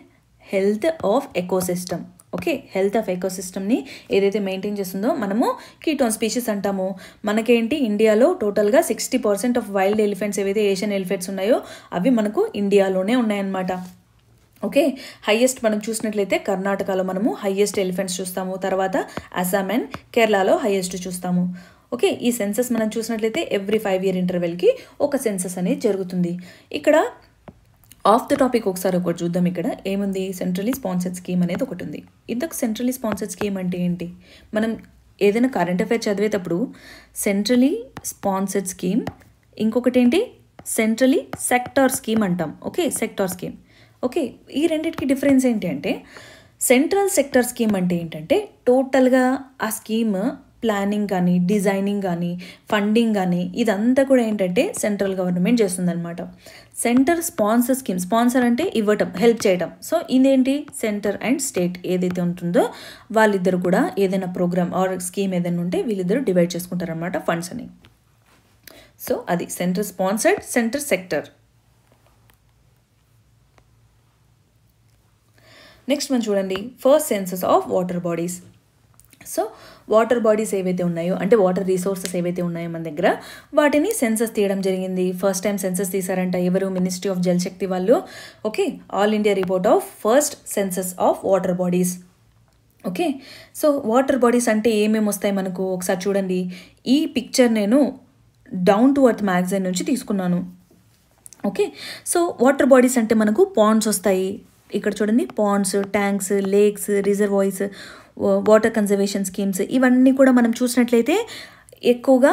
health of ecosystem okay health of ఎకోసిస్టమ్ని ఏదైతే మెయింటైన్ చేస్తుందో మనము కీటోన్ స్పీషీస్ అంటాము మనకేంటి ఇండియాలో టోటల్గా sixty percent of wild elephants ఏవైతే ఏషియన్ ఎలిఫెంట్స్ ఉన్నాయో అవి మనకు ఇండియాలోనే ఉన్నాయన్నమాట ఓకే హయ్యెస్ట్ మనం చూసినట్లయితే కర్ణాటకలో మనము హయ్యెస్ట్ ఎలిఫెంట్స్ చూస్తాము తర్వాత అస్సాం అండ్ కేరళలో హయ్యెస్ట్ చూస్తాము ఓకే ఈ సెన్సెస్ మనం చూసినట్లయితే ఎవ్రీ ఫైవ్ ఇయర్ ఇంటర్వెల్కి ఒక సెన్సెస్ అనేది జరుగుతుంది ఇక్కడ ఆఫ్ ద టాపిక్ ఒకసారి ఒకటి చూద్దాం ఇక్కడ ఏముంది సెంట్రలీ స్పాన్సర్డ్ స్కీమ్ అనేది ఒకటి ఉంది ఇంతకు సెంట్రలీ స్పాన్సర్డ్ స్కీమ్ అంటే ఏంటి మనం ఏదైనా కరెంట్ అఫైర్ చదివేటప్పుడు సెంట్రలీ స్పాన్సర్డ్ స్కీమ్ ఇంకొకటి ఏంటి సెంట్రలీ సెక్టార్ స్కీమ్ అంటాం ఓకే సెక్టార్ స్కీమ్ ఓకే ఈ రెండింటికి డిఫరెన్స్ ఏంటి అంటే సెంట్రల్ సెక్టార్ స్కీమ్ అంటే ఏంటంటే టోటల్గా ఆ స్కీమ్ ప్లానింగ్ కానీ డిజైనింగ్ కానీ ఫండింగ్ కానీ ఇదంతా కూడా ఏంటంటే సెంట్రల్ గవర్నమెంట్ చేస్తుందన్నమాట సెంటర్ స్పాన్సర్ స్కీమ్ స్పాన్సర్ అంటే ఇవ్వటం హెల్ప్ చేయడం సో ఇదేంటి సెంటర్ అండ్ స్టేట్ ఏదైతే ఉంటుందో వాళ్ళిద్దరు కూడా ఏదైనా ప్రోగ్రామ్ ఆర్ స్కీమ్ ఏదైనా ఉంటే వీళ్ళిద్దరు డివైడ్ చేసుకుంటారనమాట ఫండ్స్ అని సో అది centre sponsored centre sector next మనం చూడండి first census of water bodies so water bodies ఏవైతే ఉన్నాయో అంటే వాటర్ రీసోర్సెస్ ఏవైతే ఉన్నాయో మన దగ్గర వాటిని సెన్సస్ తీయడం జరిగింది ఫస్ట్ టైం సెన్సస్ తీశారంట ఎవరు మినిస్ట్రీ ఆఫ్ జలశక్తి వాళ్ళు okay all India report of first census of water bodies okay so water bodies అంటే ఏమేమి వస్తాయి మనకు ఒకసారి చూడండి ఈ పిక్చర్ నేను డౌన్ టు అర్త్ మ్యాగజైన్ నుంచి తీసుకున్నాను ఓకే సో వాటర్ బాడీస్ అంటే మనకు పాండ్స్ వస్తాయి ఇక్కడ చూడండి ponds tanks lakes reservoirs water conservation schemes ఇవన్నీ కూడా మనం చూసినట్లయితే ఎక్కువగా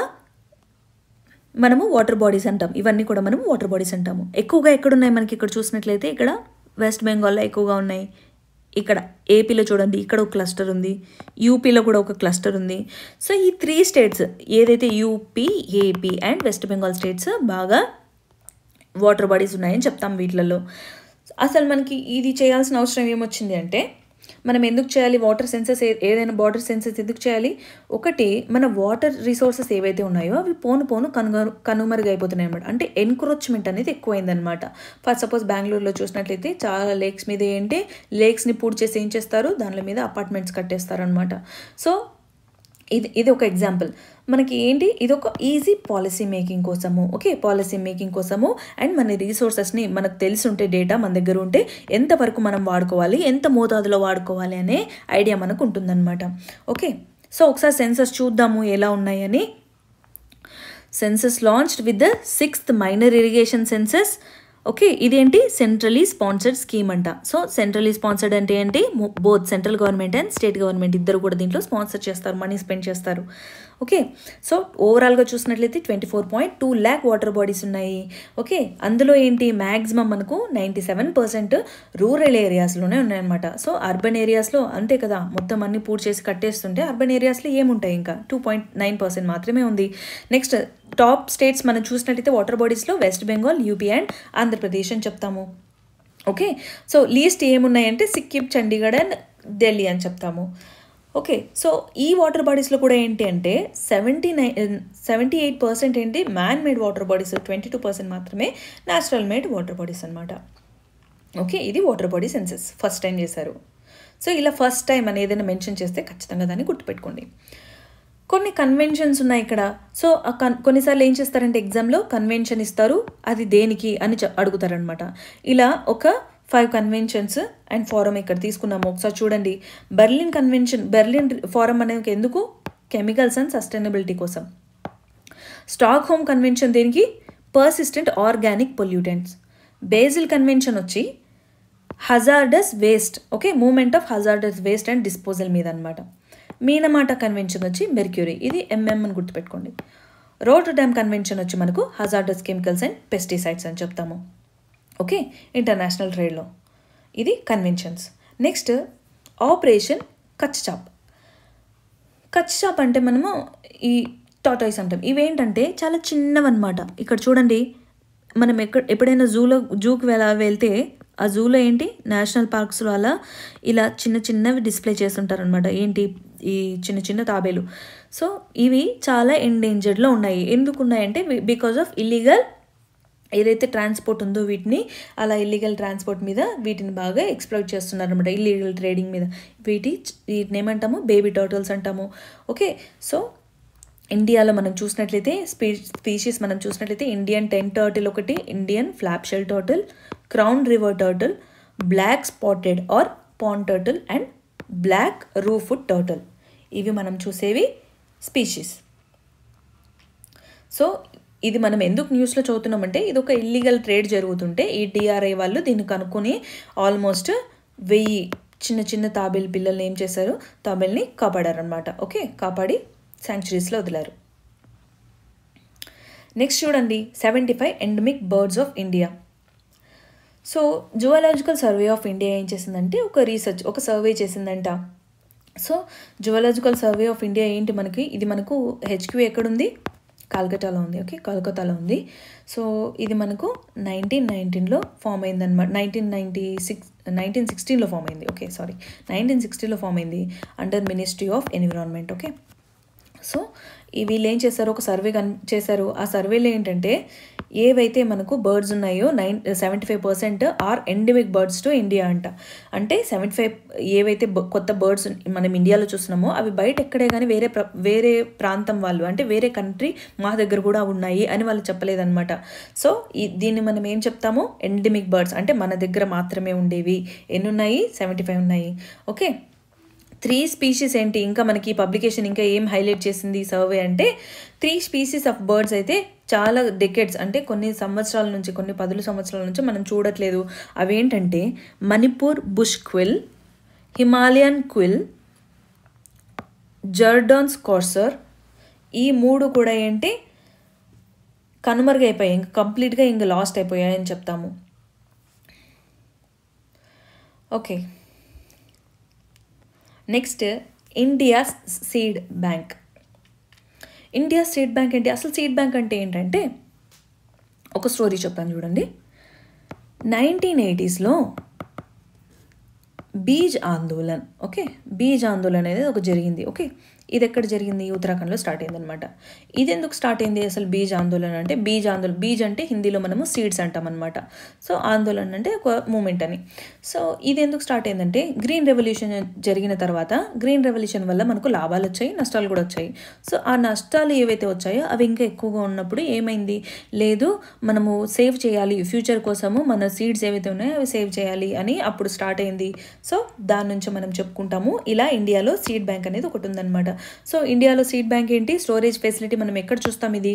మనము వాటర్ బాడీస్ అంటాం ఇవన్నీ కూడా మనం వాటర్ బాడీస్ అంటాము ఎక్కువగా ఎక్కడున్నాయి మనకి ఇక్కడ చూసినట్లయితే ఇక్కడ వెస్ట్ బెంగాల్లో ఎక్కువగా ఉన్నాయి ఇక్కడ ఏపీలో చూడండి ఇక్కడ ఒక క్లస్టర్ ఉంది యూపీలో కూడా ఒక క్లస్టర్ ఉంది సో ఈ త్రీ స్టేట్స్ ఏదైతే UP AP and West Bengal states బాగా వాటర్ బాడీస్ ఉన్నాయని చెప్తాం వీటిలలో అసలు మనకి ఇది చేయాల్సిన అవసరం ఏమొచ్చింది అంటే మనం ఎందుకు చేయాలి వాటర్ సెన్సెస్ ఏదైనా వాటర్ సెన్సెస్ ఎందుకు చేయాలి ఒకటి మన వాటర్ రిసోర్సెస్ ఏవైతే ఉన్నాయో అవి పోను పోను కనుగ కనుమరుగైపోతున్నాయి అనమాట అంటే ఎన్క్రోచ్మెంట్ అనేది ఎక్కువైందనమాట ఫస్ట్ సపోజ్ బెంగళూరులో చూసినట్లయితే చాలా లేక్స్ మీద ఏంటి లేక్స్ని పూర్తి చేసి ఏం చేస్తారు దాని మీద అపార్ట్మెంట్స్ కట్టేస్తారు అనమాట సో ఇది ఇది ఒక ఎగ్జాంపుల్ మనకి ఏంటి ఇది ఒక ఈజీ పాలసీ మేకింగ్ కోసము ఓకే పాలసీ మేకింగ్ కోసము అండ్ మన రీసోర్సెస్ని మనకు తెలిసి ఉంటే డేటా మన దగ్గర ఉంటే ఎంతవరకు మనం వాడుకోవాలి ఎంత మోతాదులో వాడుకోవాలి అనే ఐడియా మనకు ఉంటుందన్నమాట ఓకే సో ఒకసారి సెన్సస్ చూద్దాము ఎలా ఉన్నాయని census launched with the sixth minor irrigation census okay ఇదేంటి సెంట్రలీ స్పాన్సర్డ్ స్కీమ్ అంట సో సెంట్రలీ స్పాన్సర్డ్ అంటే ఏంటి both central government and state government ఇద్దరు కూడా దీంట్లో స్పాన్సర్ చేస్తారు మనీ స్పెండ్ చేస్తారు ఓకే సో ఓవరాల్గా చూసినట్లయితే twenty four point two lakh water bodies ఉన్నాయి ఓకే అందులో ఏంటి మ్యాక్సిమం మనకు నైంటీ సెవెన్ పర్సెంట్ రూరల్ ఏరియాస్లోనే ఉన్నాయన్నమాట సో అర్బన్ ఏరియాస్లో అంతే కదా మొత్తం అన్ని పూర్తి చేసి కట్టేస్తుంటే అర్బన్ ఏరియాస్లో ఏముంటాయి ఇంకా టూ పాయింట్ నైన్ పర్సెంట్ మాత్రమే ఉంది నెక్స్ట్ టాప్ స్టేట్స్ మనం చూసినట్లయితే వాటర్ బాడీస్లో west Bengal UP and Andhra Pradesh అని చెప్తాము ఓకే సో లీస్ట్ ఏమున్నాయంటే సిక్కిం చండీగఢ్ అండ్ ఢిల్లీ అని చెప్తాము ఓకే సో ఈ వాటర్ బాడీస్లో కూడా ఏంటి అంటే seventy nine seventy eight percent ఏంటి man made water bodies twenty two percent మాత్రమే న్యాచురల్ మేడ్ వాటర్ బాడీస్ అనమాట ఓకే ఇది water body census first time చేశారు సో ఇలా ఫస్ట్ టైం అని ఏదైనా మెన్షన్ చేస్తే ఖచ్చితంగా దాన్ని గుర్తుపెట్టుకోండి కొన్ని కన్వెన్షన్స్ ఉన్నాయి ఇక్కడ సో కన్ కొన్నిసార్లు ఏం చేస్తారంటే ఎగ్జామ్లో కన్వెన్షన్ ఇస్తారు అది దేనికి అని అడుగుతారనమాట ఇలా ఒక ఫైవ్ కన్వెన్షన్స్ అండ్ ఫారం ఇక్కడ తీసుకున్నాము ఒకసారి చూడండి బెర్లిన్ కన్వెన్షన్ బెర్లిన్ ఫారం అనేది ఎందుకు కెమికల్స్ అండ్ సస్టైనబిలిటీ కోసం స్టాక్ హోమ్ కన్వెన్షన్ దేనికి persistent organic pollutants Basel convention వచ్చి hazardous waste okay movement of hazardous waste and disposal మీద అనమాట మీనమాట కన్వెన్షన్ వచ్చి మెర్క్యూరీ ఇది ఎంఎం అని గుర్తుపెట్టుకోండి డ్యామ్ కన్వెన్షన్ వచ్చి మనకు హజార్డస్ కెమికల్స్ అండ్ పెస్టిసైడ్స్ అని చెప్తాము ఓకే ఇంటర్నేషనల్ ట్రేడ్లో ఇది conventions next operation Kachhap Kachhap అంటే మనము ఈ టాటాయిస్ అంటాం ఇవేంటంటే చాలా చిన్నవి అనమాట ఇక్కడ చూడండి మనం ఎక్కడ ఎప్పుడైనా జూలో జూకి వెళ్ళ వెళ్తే ఆ జూలో ఏంటి నేషనల్ పార్క్స్లో అలా ఇలా చిన్న చిన్నవి డిస్ప్లే చేస్తుంటారు అనమాట ఏంటి ఈ చిన్న చిన్న తాబేలు సో ఇవి చాలా ఎండేంజర్డ్లో ఉన్నాయి ఎందుకు ఉన్నాయంటే బికాజ్ ఆఫ్ ఇల్లీగల్ ఏదైతే ట్రాన్స్పోర్ట్ ఉందో వీటిని అలా ఇల్లీగల్ ట్రాన్స్పోర్ట్ మీద వీటిని బాగా ఎక్స్ప్లోర్ చేస్తున్నారనమాట ఇల్లీగల్ ట్రేడింగ్ మీద వీటి వీటిని ఏమంటాము బేబీ టోటల్స్ అంటాము ఓకే సో ఇండియాలో మనం చూసినట్లయితే స్పీ స్పీషీస్ మనం చూసినట్లయితే ఇండియన్ టెన్ టర్టిల్ ఒకటి Indian flapshell turtle crown river turtle black spotted or pond turtle and black roofed turtle ఇవి మనం చూసేవి స్పీషీస్ సో ఇది మనం ఎందుకు న్యూస్లో చదువుతున్నామంటే ఇది ఒక ఇల్లీగల్ ట్రేడ్ జరుగుతుంటే ఈ డిఆర్ఐ వాళ్ళు దీన్ని కనుక్కొని ఆల్మోస్ట్ వెయ్యి చిన్న చిన్న తాబేలు పిల్లల్ని ఏం చేశారు తాబేల్ని కాపాడారనమాట ఓకే కాపాడి శాంక్చురీస్లో వదిలారు నెక్స్ట్ చూడండి seventy five endemic birds of India so zoological survey of India ఏం చేసిందంటే ఒక రీసెర్చ్ ఒక సర్వే చేసిందంట so zoological survey of India ఏంటి మనకి ఇది మనకు హెచ్క్యూ ఎక్కడుంది కల్కటాలో ఉంది ఓకే కలకత్తాలో ఉంది సో ఇది మనకు నైన్టీన్ నైన్టీన్లో ఫామ్ అయిందనమాట నైన్టీన్ నైంటీ సిక్స్ నైన్టీన్ సిక్స్టీన్లో ఫామ్ అయింది ఓకే సారీ నైన్టీన్ సిక్స్టీలో ఫామ్ అయింది under ministry of environment okay so వీళ్ళు ఏం చేశారు ఒక సర్వే కన్ చేశారు ఆ సర్వేలో ఏంటంటే ఏవైతే మనకు బర్డ్స్ ఉన్నాయో nine seventy five percent are endemic birds to India అంట అంటే సెవెంటీ ఫైవ్ ఏవైతే కొత్త బర్డ్స్ మనం ఇండియాలో చూస్తున్నామో అవి బయట ఎక్కడే కానీ వేరే వేరే ప్రాంతం వాళ్ళు అంటే వేరే కంట్రీ మా దగ్గర కూడా ఉన్నాయి అని వాళ్ళు చెప్పలేదన్నమాట సో దీన్ని మనం ఏం చెప్తాము ఎండమిక్ బర్డ్స్ అంటే మన దగ్గర మాత్రమే ఉండేవి ఎన్ని ఉన్నాయి సెవెంటీ ఫైవ్ ఉన్నాయి ఓకే త్రీ స్పీషీస్ ఏంటి ఇంకా మనకి పబ్లికేషన్ ఇంకా ఏం హైలైట్ చేసింది సర్వే అంటే త్రీ స్పీసీస్ ఆఫ్ బర్డ్స్ అయితే చాలా డెకెట్స్ అంటే కొన్ని సంవత్సరాల నుంచి కొన్ని పదుల సంవత్సరాల నుంచి మనం చూడట్లేదు అవేంటంటే Manipur bush quail Himalayan quail Jerdon's courser ఈ మూడు కూడా ఏంటి కనుమరుగైపోయాయి ఇంకా కంప్లీట్గా ఇంకా లాస్ట్ అయిపోయాయని చెప్తాము okay next India seed bank India seed bank ఏంటి అసలు సీడ్ బ్యాంక్ అంటే ఏంటంటే ఒక స్టోరీ చెప్తాను చూడండి నైన్టీన్ ఎయిటీస్లో బీజ్ ఆందోళన్ ఓకే బీజ్ ఆందోళన్ అనేది ఒక జరిగింది ఓకే ఇది ఎక్కడ జరిగింది ఉత్తరాఖండ్లో స్టార్ట్ అయింది అనమాట ఇది ఎందుకు స్టార్ట్ అయింది అసలు బీజ్ ఆందోళన అంటే బీజ్ ఆందోళన బీజ్ అంటే హిందీలో మనము సీడ్స్ అనమాట సో ఆందోళన అంటే ఒక మూమెంట్ అని సో ఇది ఎందుకు స్టార్ట్ అయిందంటే గ్రీన్ రెవల్యూషన్ జరిగిన తర్వాత గ్రీన్ రెవల్యూషన్ వల్ల మనకు లాభాలు వచ్చాయి నష్టాలు కూడా వచ్చాయి సో ఆ నష్టాలు ఏవైతే వచ్చాయో అవి ఇంకా ఎక్కువగా ఉన్నప్పుడు ఏమైంది లేదు మనము సేవ్ చేయాలి ఫ్యూచర్ కోసము మన సీడ్స్ ఏవైతే ఉన్నాయో అవి సేవ్ చేయాలి అని అప్పుడు స్టార్ట్ అయింది సో దాని నుంచి మనం చెప్పుకుంటాము ఇలా ఇండియాలో సీడ్ బ్యాంక్ అనేది ఒకటి ఉందన్నమాట సో ఇండియాలో సీడ్ బ్యాంక్ ఏంటి స్టోరేజ్ ఫెసిలిటీ మనం ఎక్కడ చూస్తాం ఇది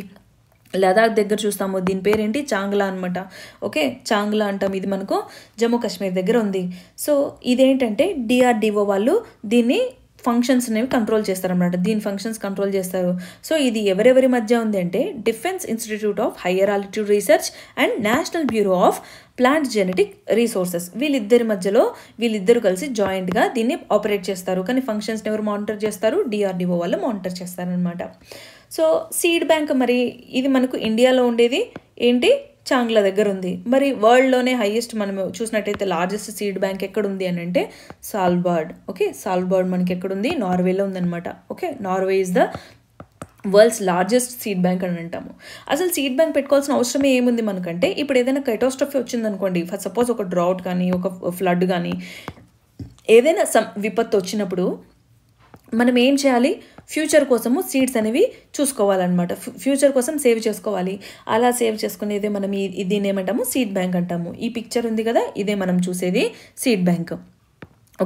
లదాఖ్ దగ్గర చూస్తాము దీని పేరేంటి చాంగ్లా అనమాట ఓకే చాంగ్లా అంటాం ఇది మనకు జమ్మూ కాశ్మీర్ దగ్గర ఉంది సో ఇదేంటంటే డిఆర్డిఓ వాళ్ళు దీన్ని ఫంక్షన్స్ అనేవి కంట్రోల్ అనమాట దీని ఫంక్షన్స్ కంట్రోల్ చేస్తారు సో ఇది ఎవరెవరి మధ్య ఉంది అంటే defence institute of higher altitude research and national bureau of plant genetic resources వీళ్ళిద్దరి మధ్యలో వీళ్ళిద్దరు కలిసి జాయింట్గా దీన్ని ఆపరేట్ చేస్తారు కానీ ఫంక్షన్స్ని ఎవరు మానిటర్ చేస్తారు డిఆర్డిఓ వాళ్ళు మానిటర్ చేస్తారనమాట సో సీడ్ బ్యాంక్ మరి ఇది మనకు ఇండియాలో ఉండేది ఏంటి చాంగ్లా దగ్గర ఉంది మరి వరల్డ్లోనే హైయెస్ట్ మనం చూసినట్టయితే లార్జెస్ట్ సీడ్ బ్యాంక్ ఎక్కడ ఉంది అని అంటే సాల్బర్డ్ ఓకే సాల్బర్డ్ మనకి ఎక్కడుంది నార్వేలో ఉందనమాట okay Norway is the world's largest seed bank అని అంటాము అసలు సీడ్ బ్యాంక్ పెట్టుకోవాల్సిన అవసరమే ఏముంది మనకంటే ఇప్పుడు ఏదైనా కెటోస్ట్రఫీ వచ్చిందనుకోండి ఫర్ సపోజ్ ఒక డ్రౌట్ కానీ ఒక ఫ్లడ్ కానీ ఏదైనా సం విపత్తు వచ్చినప్పుడు మనం ఏం చేయాలి ఫ్యూచర్ కోసము సీడ్స్ అనేవి చూసుకోవాలన్నమాట ఫ్యూచర్ కోసం సేవ్ చేసుకోవాలి అలా సేవ్ చేసుకునేదే మనం ఈ దీన్ని ఏమంటాము సీడ్ బ్యాంక్ అంటాము ఈ పిక్చర్ ఉంది కదా ఇదే మనం చూసేది సీడ్ బ్యాంక్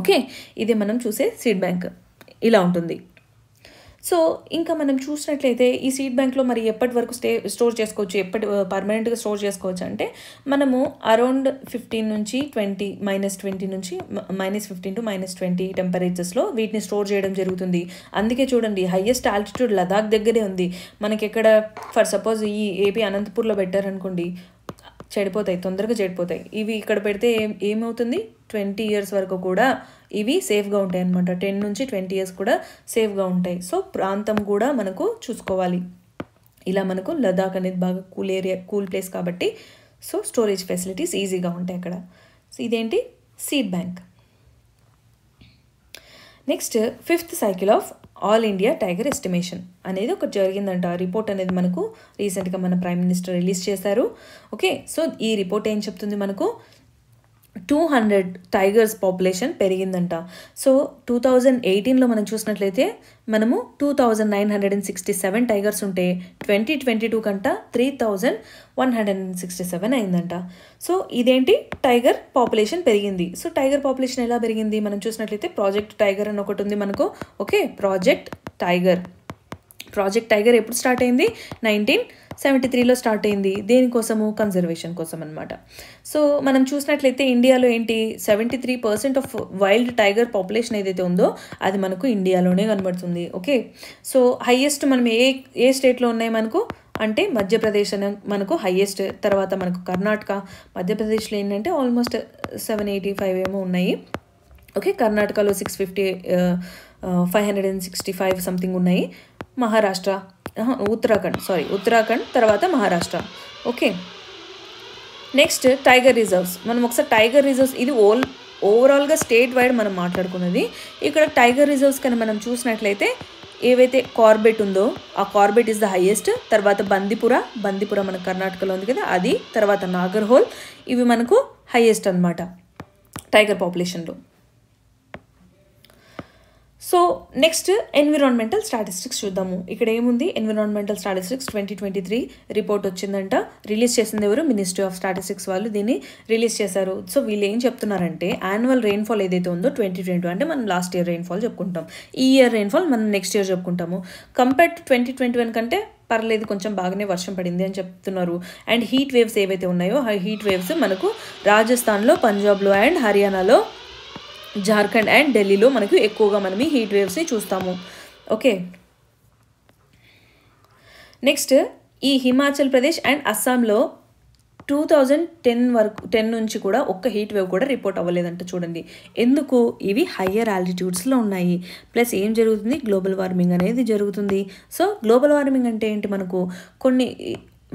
ఓకే ఇదే మనం చూసే సీడ్ బ్యాంక్ ఇలా ఉంటుంది సో ఇంకా మనం చూసినట్లయితే ఈ సీడ్ బ్యాంక్లో మరి ఎప్పటి వరకు స్టే స్టోర్ చేసుకోవచ్చు ఎప్పటి పర్మనెంట్గా uh, స్టోర్ చేసుకోవచ్చు అంటే మనము అరౌండ్ ఫిఫ్టీన్ నుంచి ట్వంటీ మైనస్ ట్వంటీ నుంచి minus fifteen to minus twenty టెంపరేచర్స్లో వీటిని స్టోర్ చేయడం జరుగుతుంది అందుకే చూడండి హయ్యెస్ట్ ఆల్టిట్యూడ్ లదాఖ్ దగ్గరే ఉంది మనకి ఎక్కడ ఫర్ సపోజ్ ఈ ఏపీ అనంతపూర్లో పెట్టారనుకోండి చెడిపోతాయి తొందరగా చెడిపోతాయి ఇవి ఇక్కడ పెడితే ఏమవుతుంది ట్వంటీ ఇయర్స్ వరకు కూడా ఇవి సేఫ్గా ఉంటాయి అనమాట టెన్ నుంచి ట్వంటీ ఇయర్స్ కూడా సేఫ్గా ఉంటాయి సో ప్రాంతం కూడా మనకు చూసుకోవాలి ఇలా మనకు లదాఖ్ అనేది బాగా కూల్ ఏరియా కూల్ ప్లేస్ కాబట్టి సో స్టోరేజ్ ఫెసిలిటీస్ ఈజీగా ఉంటాయి అక్కడ సో ఇదేంటి seed bank next fifth cycle of all India tiger estimation అనేది ఒకటి జరిగిందంట రిపోర్ట్ అనేది మనకు రీసెంట్గా మన ప్రైమ్ మినిస్టర్ రిలీజ్ చేశారు ఓకే సో ఈ రిపోర్ట్ ఏం చెప్తుంది మనకు టూ హండ్రెడ్ టైగర్స్ పాపులేషన్ పెరిగిందంట సో టూ థౌజండ్ ఎయిటీన్లో మనం చూసినట్లయితే మనము two thousand nine hundred and sixty seven tigers ఉంటే ట్వంటీ ట్వంటీ టూ కంట three thousand one hundred and sixty seven అయిందంట సో ఇదేంటి టైగర్ పాపులేషన్ పెరిగింది సో టైగర్ పాపులేషన్ ఎలా పెరిగింది మనం చూసినట్లయితే ప్రాజెక్ట్ టైగర్ అని ఒకటి ఉంది మనకు okay project tiger project tiger ఎప్పుడు స్టార్ట్ అయింది నైన్టీన్ సెవెంటీ త్రీలో స్టార్ట్ అయింది దేనికోసము కన్జర్వేషన్ కోసం అనమాట సో మనం చూసినట్లయితే ఇండియాలో ఏంటి seventy three percent of wild tiger population ఏదైతే ఉందో అది మనకు ఇండియాలోనే కనబడుతుంది ఓకే సో హయ్యెస్ట్ మనం ఏ ఏ స్టేట్లో ఉన్నాయి మనకు అంటే మధ్యప్రదేశ్ అనే మనకు హయ్యెస్ట్ తర్వాత మనకు కర్ణాటక మధ్యప్రదేశ్లో ఏంటంటే ఆల్మోస్ట్ సెవెన్ ఎయిటీ ఫైవ్ ఏమో ఉన్నాయి ఓకే కర్ణాటకలో six fifty five hundred and sixty five something ఉన్నాయి మహారాష్ట్ర ఉత్తరాఖండ్ సారీ ఉత్తరాఖండ్ తర్వాత Maharashtra okay next tiger reserves మనం ఒకసారి టైగర్ రిజర్వ్స్ ఇది ఓల్ ఓవరాల్గా స్టేట్ వైడ్ మనం మాట్లాడుకున్నది ఇక్కడ టైగర్ రిజర్వ్స్ కానీ మనం చూసినట్లయితే ఏవైతే కార్బెట్ ఉందో ఆ కార్బెట్ ఇస్ ద హైయెస్ట్ తర్వాత బందిపుర బందిపుర మన కర్ణాటకలో ఉంది కదా అది తర్వాత నాగర్హోల్ ఇవి మనకు హైయెస్ట్ అనమాట టైగర్ పాపులేషన్లో సో నెక్స్ట్ ఎన్విరాన్మెంటల్ స్టాటిస్టిక్స్ చూద్దాము ఇక్కడ ఏముంది environmental statistics twenty twenty three report వచ్చిందంట రిలీజ్ చేసింది ఎవరు మినిస్ట్రీ ఆఫ్ స్టాటిస్టిక్స్ వాళ్ళు దీన్ని రిలీజ్ చేశారు సో వీళ్ళు ఏం చెప్తున్నారంటే యాన్యువల్ రెయిన్ఫాల్ ఏదైతే ఉందో ట్వంటీ ట్వంటీ అంటే మనం లాస్ట్ ఇయర్ రెయిన్ఫాల్ చెప్పుకుంటాం ఈ ఇయర్ రెయిన్ఫాల్ మనం నెక్స్ట్ ఇయర్ చెప్పుకుంటాము compared to twenty twenty one కంటే పర్లేదు కొంచెం బాగానే వర్షం పడింది అని చెప్తున్నారు అండ్ హీట్ వేవ్స్ ఏవైతే ఉన్నాయో ఆ హీట్ వేవ్స్ మనకు రాజస్థాన్లో పంజాబ్లో అండ్ హర్యానాలో జార్ఖండ్ అండ్ ఢిల్లీలో మనకు ఎక్కువగా మనం హీట్ వేవ్స్ని చూస్తాము ఓకే నెక్స్ట్ ఈ హిమాచల్ ప్రదేశ్ అండ్ అస్సాంలో టూ థౌజండ్ టెన్ వరకు టెన్ నుంచి కూడా ఒక్క హీట్ వేవ్ కూడా రిపోర్ట్ అవ్వలేదంట చూడండి ఎందుకు ఇవి హయ్యర్ ఆల్టిట్యూడ్స్లో ఉన్నాయి ప్లస్ ఏం జరుగుతుంది గ్లోబల్ వార్మింగ్ అనేది జరుగుతుంది సో గ్లోబల్ వార్మింగ్ అంటే ఏంటి మనకు కొన్ని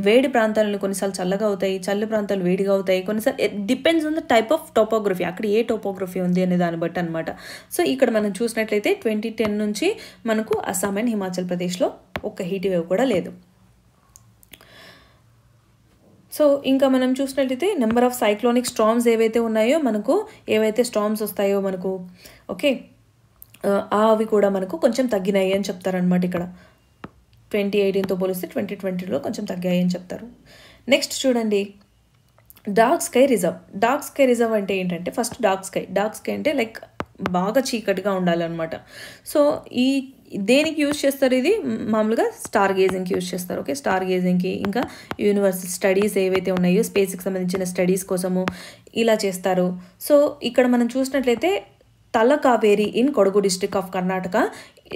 వేడి ప్రాంతాలను కొన్నిసార్లు చల్లగా అవుతాయి చల్లి ప్రాంతాలు వేడిగా అవుతాయి కొన్నిసార్లు depends on the type of topography అక్కడ ఏ టోపోగ్రఫీ ఉంది అనే దాన్ని బట్టి అనమాట సో ఇక్కడ మనం చూసినట్లయితే ట్వంటీ టెన్ నుంచి మనకు అస్సాం అండ్ హిమాచల్ ప్రదేశ్లో ఒక హీట్ వేవ్ కూడా లేదు సో ఇంకా మనం చూసినట్లయితే నెంబర్ ఆఫ్ సైక్లోనిక్ స్టామ్స్ ఏవైతే ఉన్నాయో మనకు ఏవైతే స్టామ్స్ వస్తాయో మనకు ఓకే అవి కూడా మనకు కొంచెం తగ్గినాయి అని చెప్తారనమాట ఇక్కడ ట్వంటీ ఎయిటీన్తో పోలిస్తే ట్వంటీ ట్వంటీలో కొంచెం తగ్గాయని చెప్తారు నెక్స్ట్ చూడండి dark sky reserve dark sky reserve అంటే ఏంటంటే first dark sky dark sky అంటే లైక్ బాగా చీకటిగా ఉండాలన్నమాట సో ఈ దేనికి యూజ్ చేస్తారు ఇది మామూలుగా స్టార్ గేజింగ్కి యూజ్ చేస్తారు ఓకే స్టార్ గేజింగ్కి ఇంకా యూనివర్సల్ స్టడీస్ ఏవైతే ఉన్నాయో స్పేస్కి సంబంధించిన స్టడీస్ కోసము ఇలా చేస్తారు సో ఇక్కడ మనం చూసినట్లయితే Talakaveri in Kodagu district of Karnataka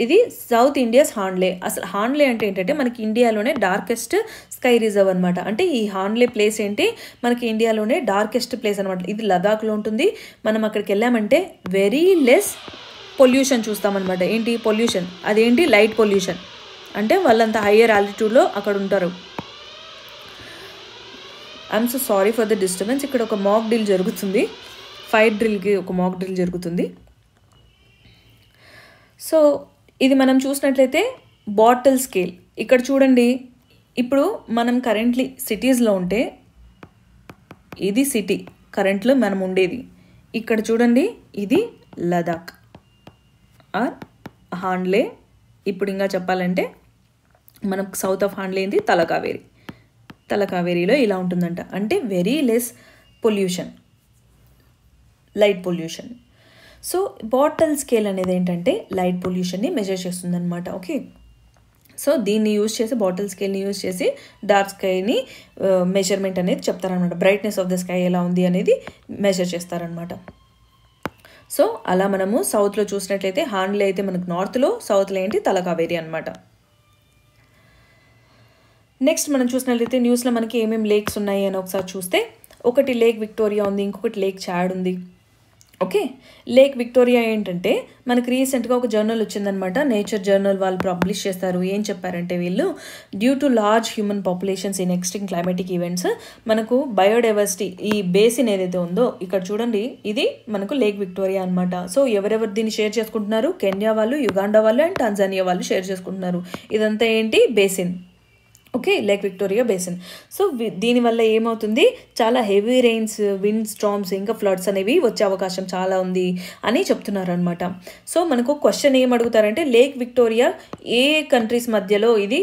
ఇది సౌత్ ఇండియాస్ హాన్లే అసలు హాన్లే అంటే ఏంటంటే మనకి ఇండియాలోనే డార్కెస్ట్ స్కై రిజర్వ్ అనమాట అంటే ఈ హాన్లే ప్లేస్ ఏంటి మనకి ఇండియాలోనే డార్కెస్ట్ ప్లేస్ అనమాట ఇది లదాఖ్లో ఉంటుంది మనం అక్కడికి వెళ్ళామంటే వెరీ లెస్ పొల్యూషన్ చూస్తామన్నమాట ఏంటి పొల్యూషన్ అదేంటి లైట్ పొల్యూషన్ అంటే వాళ్ళంత హయ్యర్ ఆల్టిట్యూడ్లో అక్కడ ఉంటారు I'm so sorry for the disturbance ఇక్కడ ఒక మాక్ డ్రిల్ జరుగుతుంది ఫైర్ డ్రిల్కి ఒక మాక్ డ్రిల్ జరుగుతుంది సో ఇది మనం చూసినట్లయితే బాటిల్ స్కేల్ ఇక్కడ చూడండి ఇప్పుడు మనం కరెంట్లీ సిటీస్లో ఉంటే ఇది సిటీ కరెంట్లో మనం ఉండేది ఇక్కడ చూడండి ఇది లదాఖ్ ఆర్ హాండ్లే ఇప్పుడు ఇంకా చెప్పాలంటే మనం సౌత్ ఆఫ్ హాండ్లే ఏంది తలకావేరి తలకావేరిలో ఇలా ఉంటుందంట అంటే very less pollution light pollution so Bortle scale అనేది ఏంటంటే లైట్ పొల్యూషన్ని మెజర్ అనమాట ఓకే సో దీన్ని యూజ్ చేసి బాటిల్ స్కేల్ని యూజ్ చేసి డార్క్ స్కైని మెజర్మెంట్ అనేది చెప్తారనమాట బ్రైట్నెస్ ఆఫ్ ద స్కై ఎలా ఉంది అనేది మెజర్ చేస్తారనమాట సో అలా మనము సౌత్లో చూసినట్లయితే హాన్లే అయితే మనకు నార్త్లో సౌత్లో ఏంటి తలకావేరి అనమాట నెక్స్ట్ మనం చూసినట్లయితే న్యూస్లో మనకి ఏమేమి లేక్స్ ఉన్నాయి అని ఒకసారి చూస్తే ఒకటి లేక్ విక్టోరియా ఉంది ఇంకొకటి లేక్ చాడ్ ఉంది ఓకే లేక్ విక్టోరియా ఏంటంటే మనకు రీసెంట్గా ఒక జర్నల్ వచ్చిందనమాట నేచర్ జర్నల్ వాళ్ళు పబ్లిష్ చేస్తారు ఏం చెప్పారంటే వీళ్ళు due to large human populations in extreme climatic events మనకు బయోడైవర్సిటీ ఈ బేసిన్ ఏదైతే ఉందో ఇక్కడ చూడండి ఇది మనకు లేక్ విక్టోరియా అనమాట సో ఎవరెవరు దీన్ని షేర్ చేసుకుంటున్నారు కెన్యా వాళ్ళు యుగాండా వాళ్ళు అండ్ టాన్జానియా వాళ్ళు షేర్ చేసుకుంటున్నారు ఇదంతా ఏంటి basin okay lake Victoria basin so దీనివల్ల ఏమవుతుంది చాలా హెవీ రెయిన్స్ విండ్ స్ట్రామ్స్ ఇంకా ఫ్లడ్స్ అనేవి వచ్చే అవకాశం చాలా ఉంది అని చెప్తున్నారు అనమాట సో మనకు క్వశ్చన్ ఏం అడుగుతారంటే లేక్ విక్టోరియా ఏ కంట్రీస్ మధ్యలో ఇది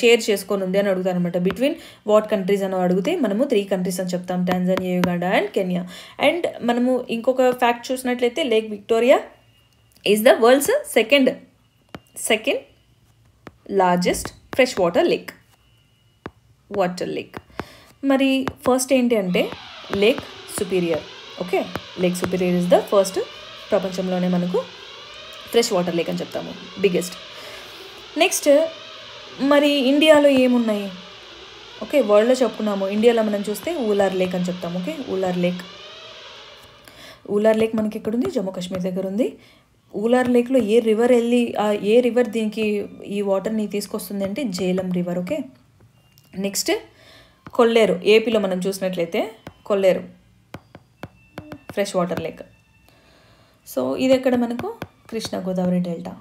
షేర్ చేసుకొని ఉంది అని అడుగుతారు అనమాట బిట్వీన్ వాట్ కంట్రీస్ అని అడిగితే మనము త్రీ కంట్రీస్ అని చెప్తాం Tanzania Uganda and Kenya and మనము ఇంకొక ఫ్యాక్ట్ చూసినట్లయితే lake Victoria is the world's second second largest fresh water lake water lake మరి ఫస్ట్ ఏంటి అంటే lake Superior okay lake Superior is the first ప్రపంచంలోనే మనకు ఫ్రెష్ వాటర్ లేక్ అని చెప్తాము బిగ్గెస్ట్ నెక్స్ట్ మరి ఇండియాలో ఏమున్నాయి ఓకే వరల్డ్లో చెప్పుకున్నాము ఇండియాలో మనం చూస్తే ఊలార్ లేక్ అని చెప్తాము okay Wular lake Wular lake మనకి ఎక్కడుంది జమ్మూ కాశ్మీర్ దగ్గర ఉంది ఊలార్ లేక్లో ఏ రివర్ వెళ్ళి ఏ రివర్ దీనికి ఈ వాటర్ని తీసుకొస్తుంది అంటే Jhelum river okay next Kolleru ఏపీలో మనం చూసినట్లయితే Kolleru fresh water lake so ఇది ఎక్కడ మనకు కృష్ణా గోదావరి డెల్టా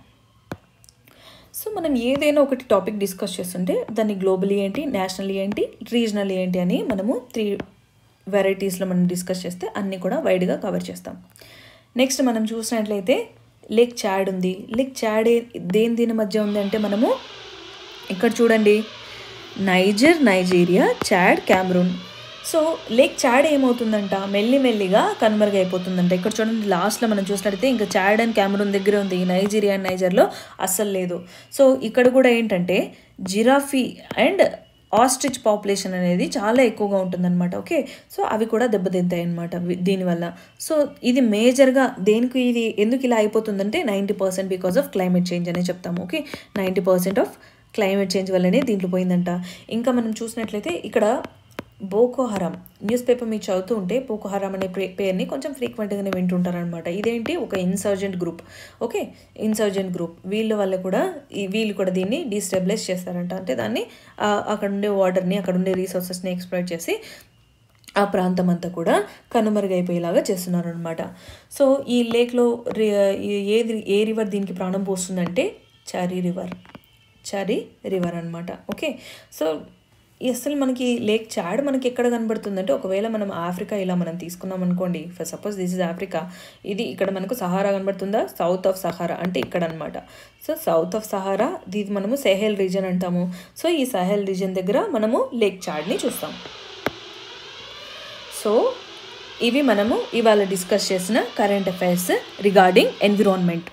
సో మనం ఏదైనా ఒకటి టాపిక్ డిస్కస్ చేస్తుంటే దాన్ని గ్లోబలీ ఏంటి నేషనల్ ఏంటి రీజనల్ ఏంటి అని మనము త్రీ వెరైటీస్లో మనం డిస్కస్ చేస్తే అన్నీ కూడా వైడ్గా కవర్ చేస్తాం నెక్స్ట్ మనం చూసినట్లయితే లేక్ చాడ్ ఉంది లేక్ చాడ్ దేని దీని మధ్య ఉందంటే మనము ఇక్కడ చూడండి Niger Nigeria Chad Cameroon so Lake Chad ఏమవుతుందంట మెల్లిగా కనుమరుగు అయిపోతుందంట ఇక్కడ చూడండి లాస్ట్లో మనం చూసినట్టయితే ఇంకా చాడ్ అండ్ క్యామరూన్ దగ్గర ఉంది నైజీరియా అండ్ నైజర్లో అస్సలు లేదు సో ఇక్కడ కూడా ఏంటంటే జిరాఫీ అండ్ ఆస్ట్రిచ్ పాపులేషన్ అనేది చాలా ఎక్కువగా ఉంటుందన్నమాట ఓకే సో అవి కూడా దెబ్బతింటాయి అనమాట దీనివల్ల సో ఇది మేజర్గా దేనికి ఇది ఎందుకు ఇలా అయిపోతుందంటే ninety percent because of climate change అనే చెప్తాము okay ninety percent of climate change వల్లనే దీంట్లో పోయిందంట ఇంకా మనం చూసినట్లయితే ఇక్కడ బోకోహరం న్యూస్ పేపర్ మీరు చదువుతూ ఉంటే బోకోహరం అనే పేరుని కొంచెం ఫ్రీక్వెంట్గానే వింటుంటారనమాట ఇదేంటి ఒక insurgent group okay insurgent group వీళ్ళ వల్ల కూడా వీళ్ళు కూడా దీన్ని డిస్టెబ్లైజ్ చేస్తారంట అంటే దాన్ని అక్కడ ఉండే వాటర్ని అక్కడ ఉండే రీసోర్సెస్ని ఎక్స్ప్లోర్ చేసి ఆ ప్రాంతం అంతా కూడా కనుమరుగైపోయేలాగా చేస్తున్నారు అనమాట సో ఈ లేక్లో ఏది ఏ రివర్ దీనికి ప్రాణం పోస్తుందంటే చారీ రివర్ చారి రివర్ అనమాట ఓకే సో అసలు మనకి లేక్ చాడ్ మనకి ఎక్కడ కనబడుతుందంటే ఒకవేళ మనం ఆఫ్రికా ఇలా మనం తీసుకున్నాం అనుకోండి for suppose this is Africa ఇది ఇక్కడ మనకు సహారా కనబడుతుందా సౌత్ ఆఫ్ సహారా అంటే ఇక్కడ అనమాట సో సౌత్ ఆఫ్ సహారా దీది మనము సెహెల్ రీజన్ అంటాము సో ఈ సహెల్ రీజన్ దగ్గర మనము లేక్ చాడ్ని చూస్తాం సో ఇవి మనము ఇవాళ డిస్కస్ చేసిన current affairs regarding environment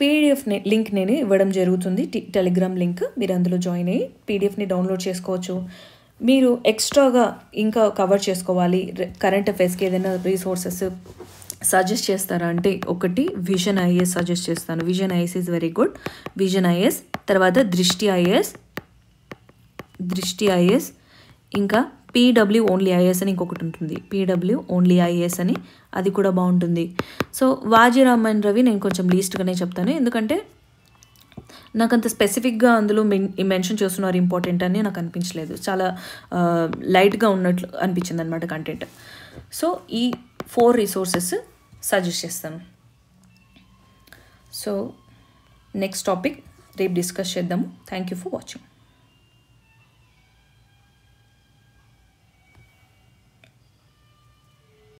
PDF link నేను ఇవ్వడం జరుగుతుంది టెలిగ్రామ్ లింక్ మీరు అందులో జాయిన్ అయ్యి పీడిఎఫ్ని డౌన్లోడ్ చేసుకోవచ్చు మీరు ఎక్స్ట్రాగా ఇంకా కవర్ చేసుకోవాలి కరెంట్ అఫేర్స్కి ఏదైనా రీసోర్సెస్ సజెస్ట్ చేస్తారా అంటే ఒకటి విజన్ ఐఏఎస్ సజెస్ట్ చేస్తాను Vision IAS is very good Vision IAS తర్వాత దృష్టి ఐఏఎస్ దృష్టి ఐఏఎస్ ఇంకా పీడబ్ల్యూ ఓన్లీ ఐఏఎస్ అని ఇంకొకటి ఉంటుంది పీడబ్ల్యూ ఓన్లీ ఐఏఎస్ అని అది కూడా బాగుంటుంది సో వాజీ రామన్ రవి నేను కొంచెం లీస్ట్గానే చెప్తాను ఎందుకంటే నాకు అంత స్పెసిఫిక్గా అందులో మెన్ మెన్షన్ చేస్తున్నారు ఇంపార్టెంట్ అని నాకు అనిపించలేదు చాలా లైట్గా ఉన్నట్లు అనిపించింది అనమాట కంటెంట్ సో ఈ ఫోర్ రిసోర్సెస్ సజెస్ట్ చేస్తాను సో నెక్స్ట్ టాపిక్ రేపు డిస్కస్ చేద్దాము థ్యాంక్ యూ ఫర్ వాచింగ్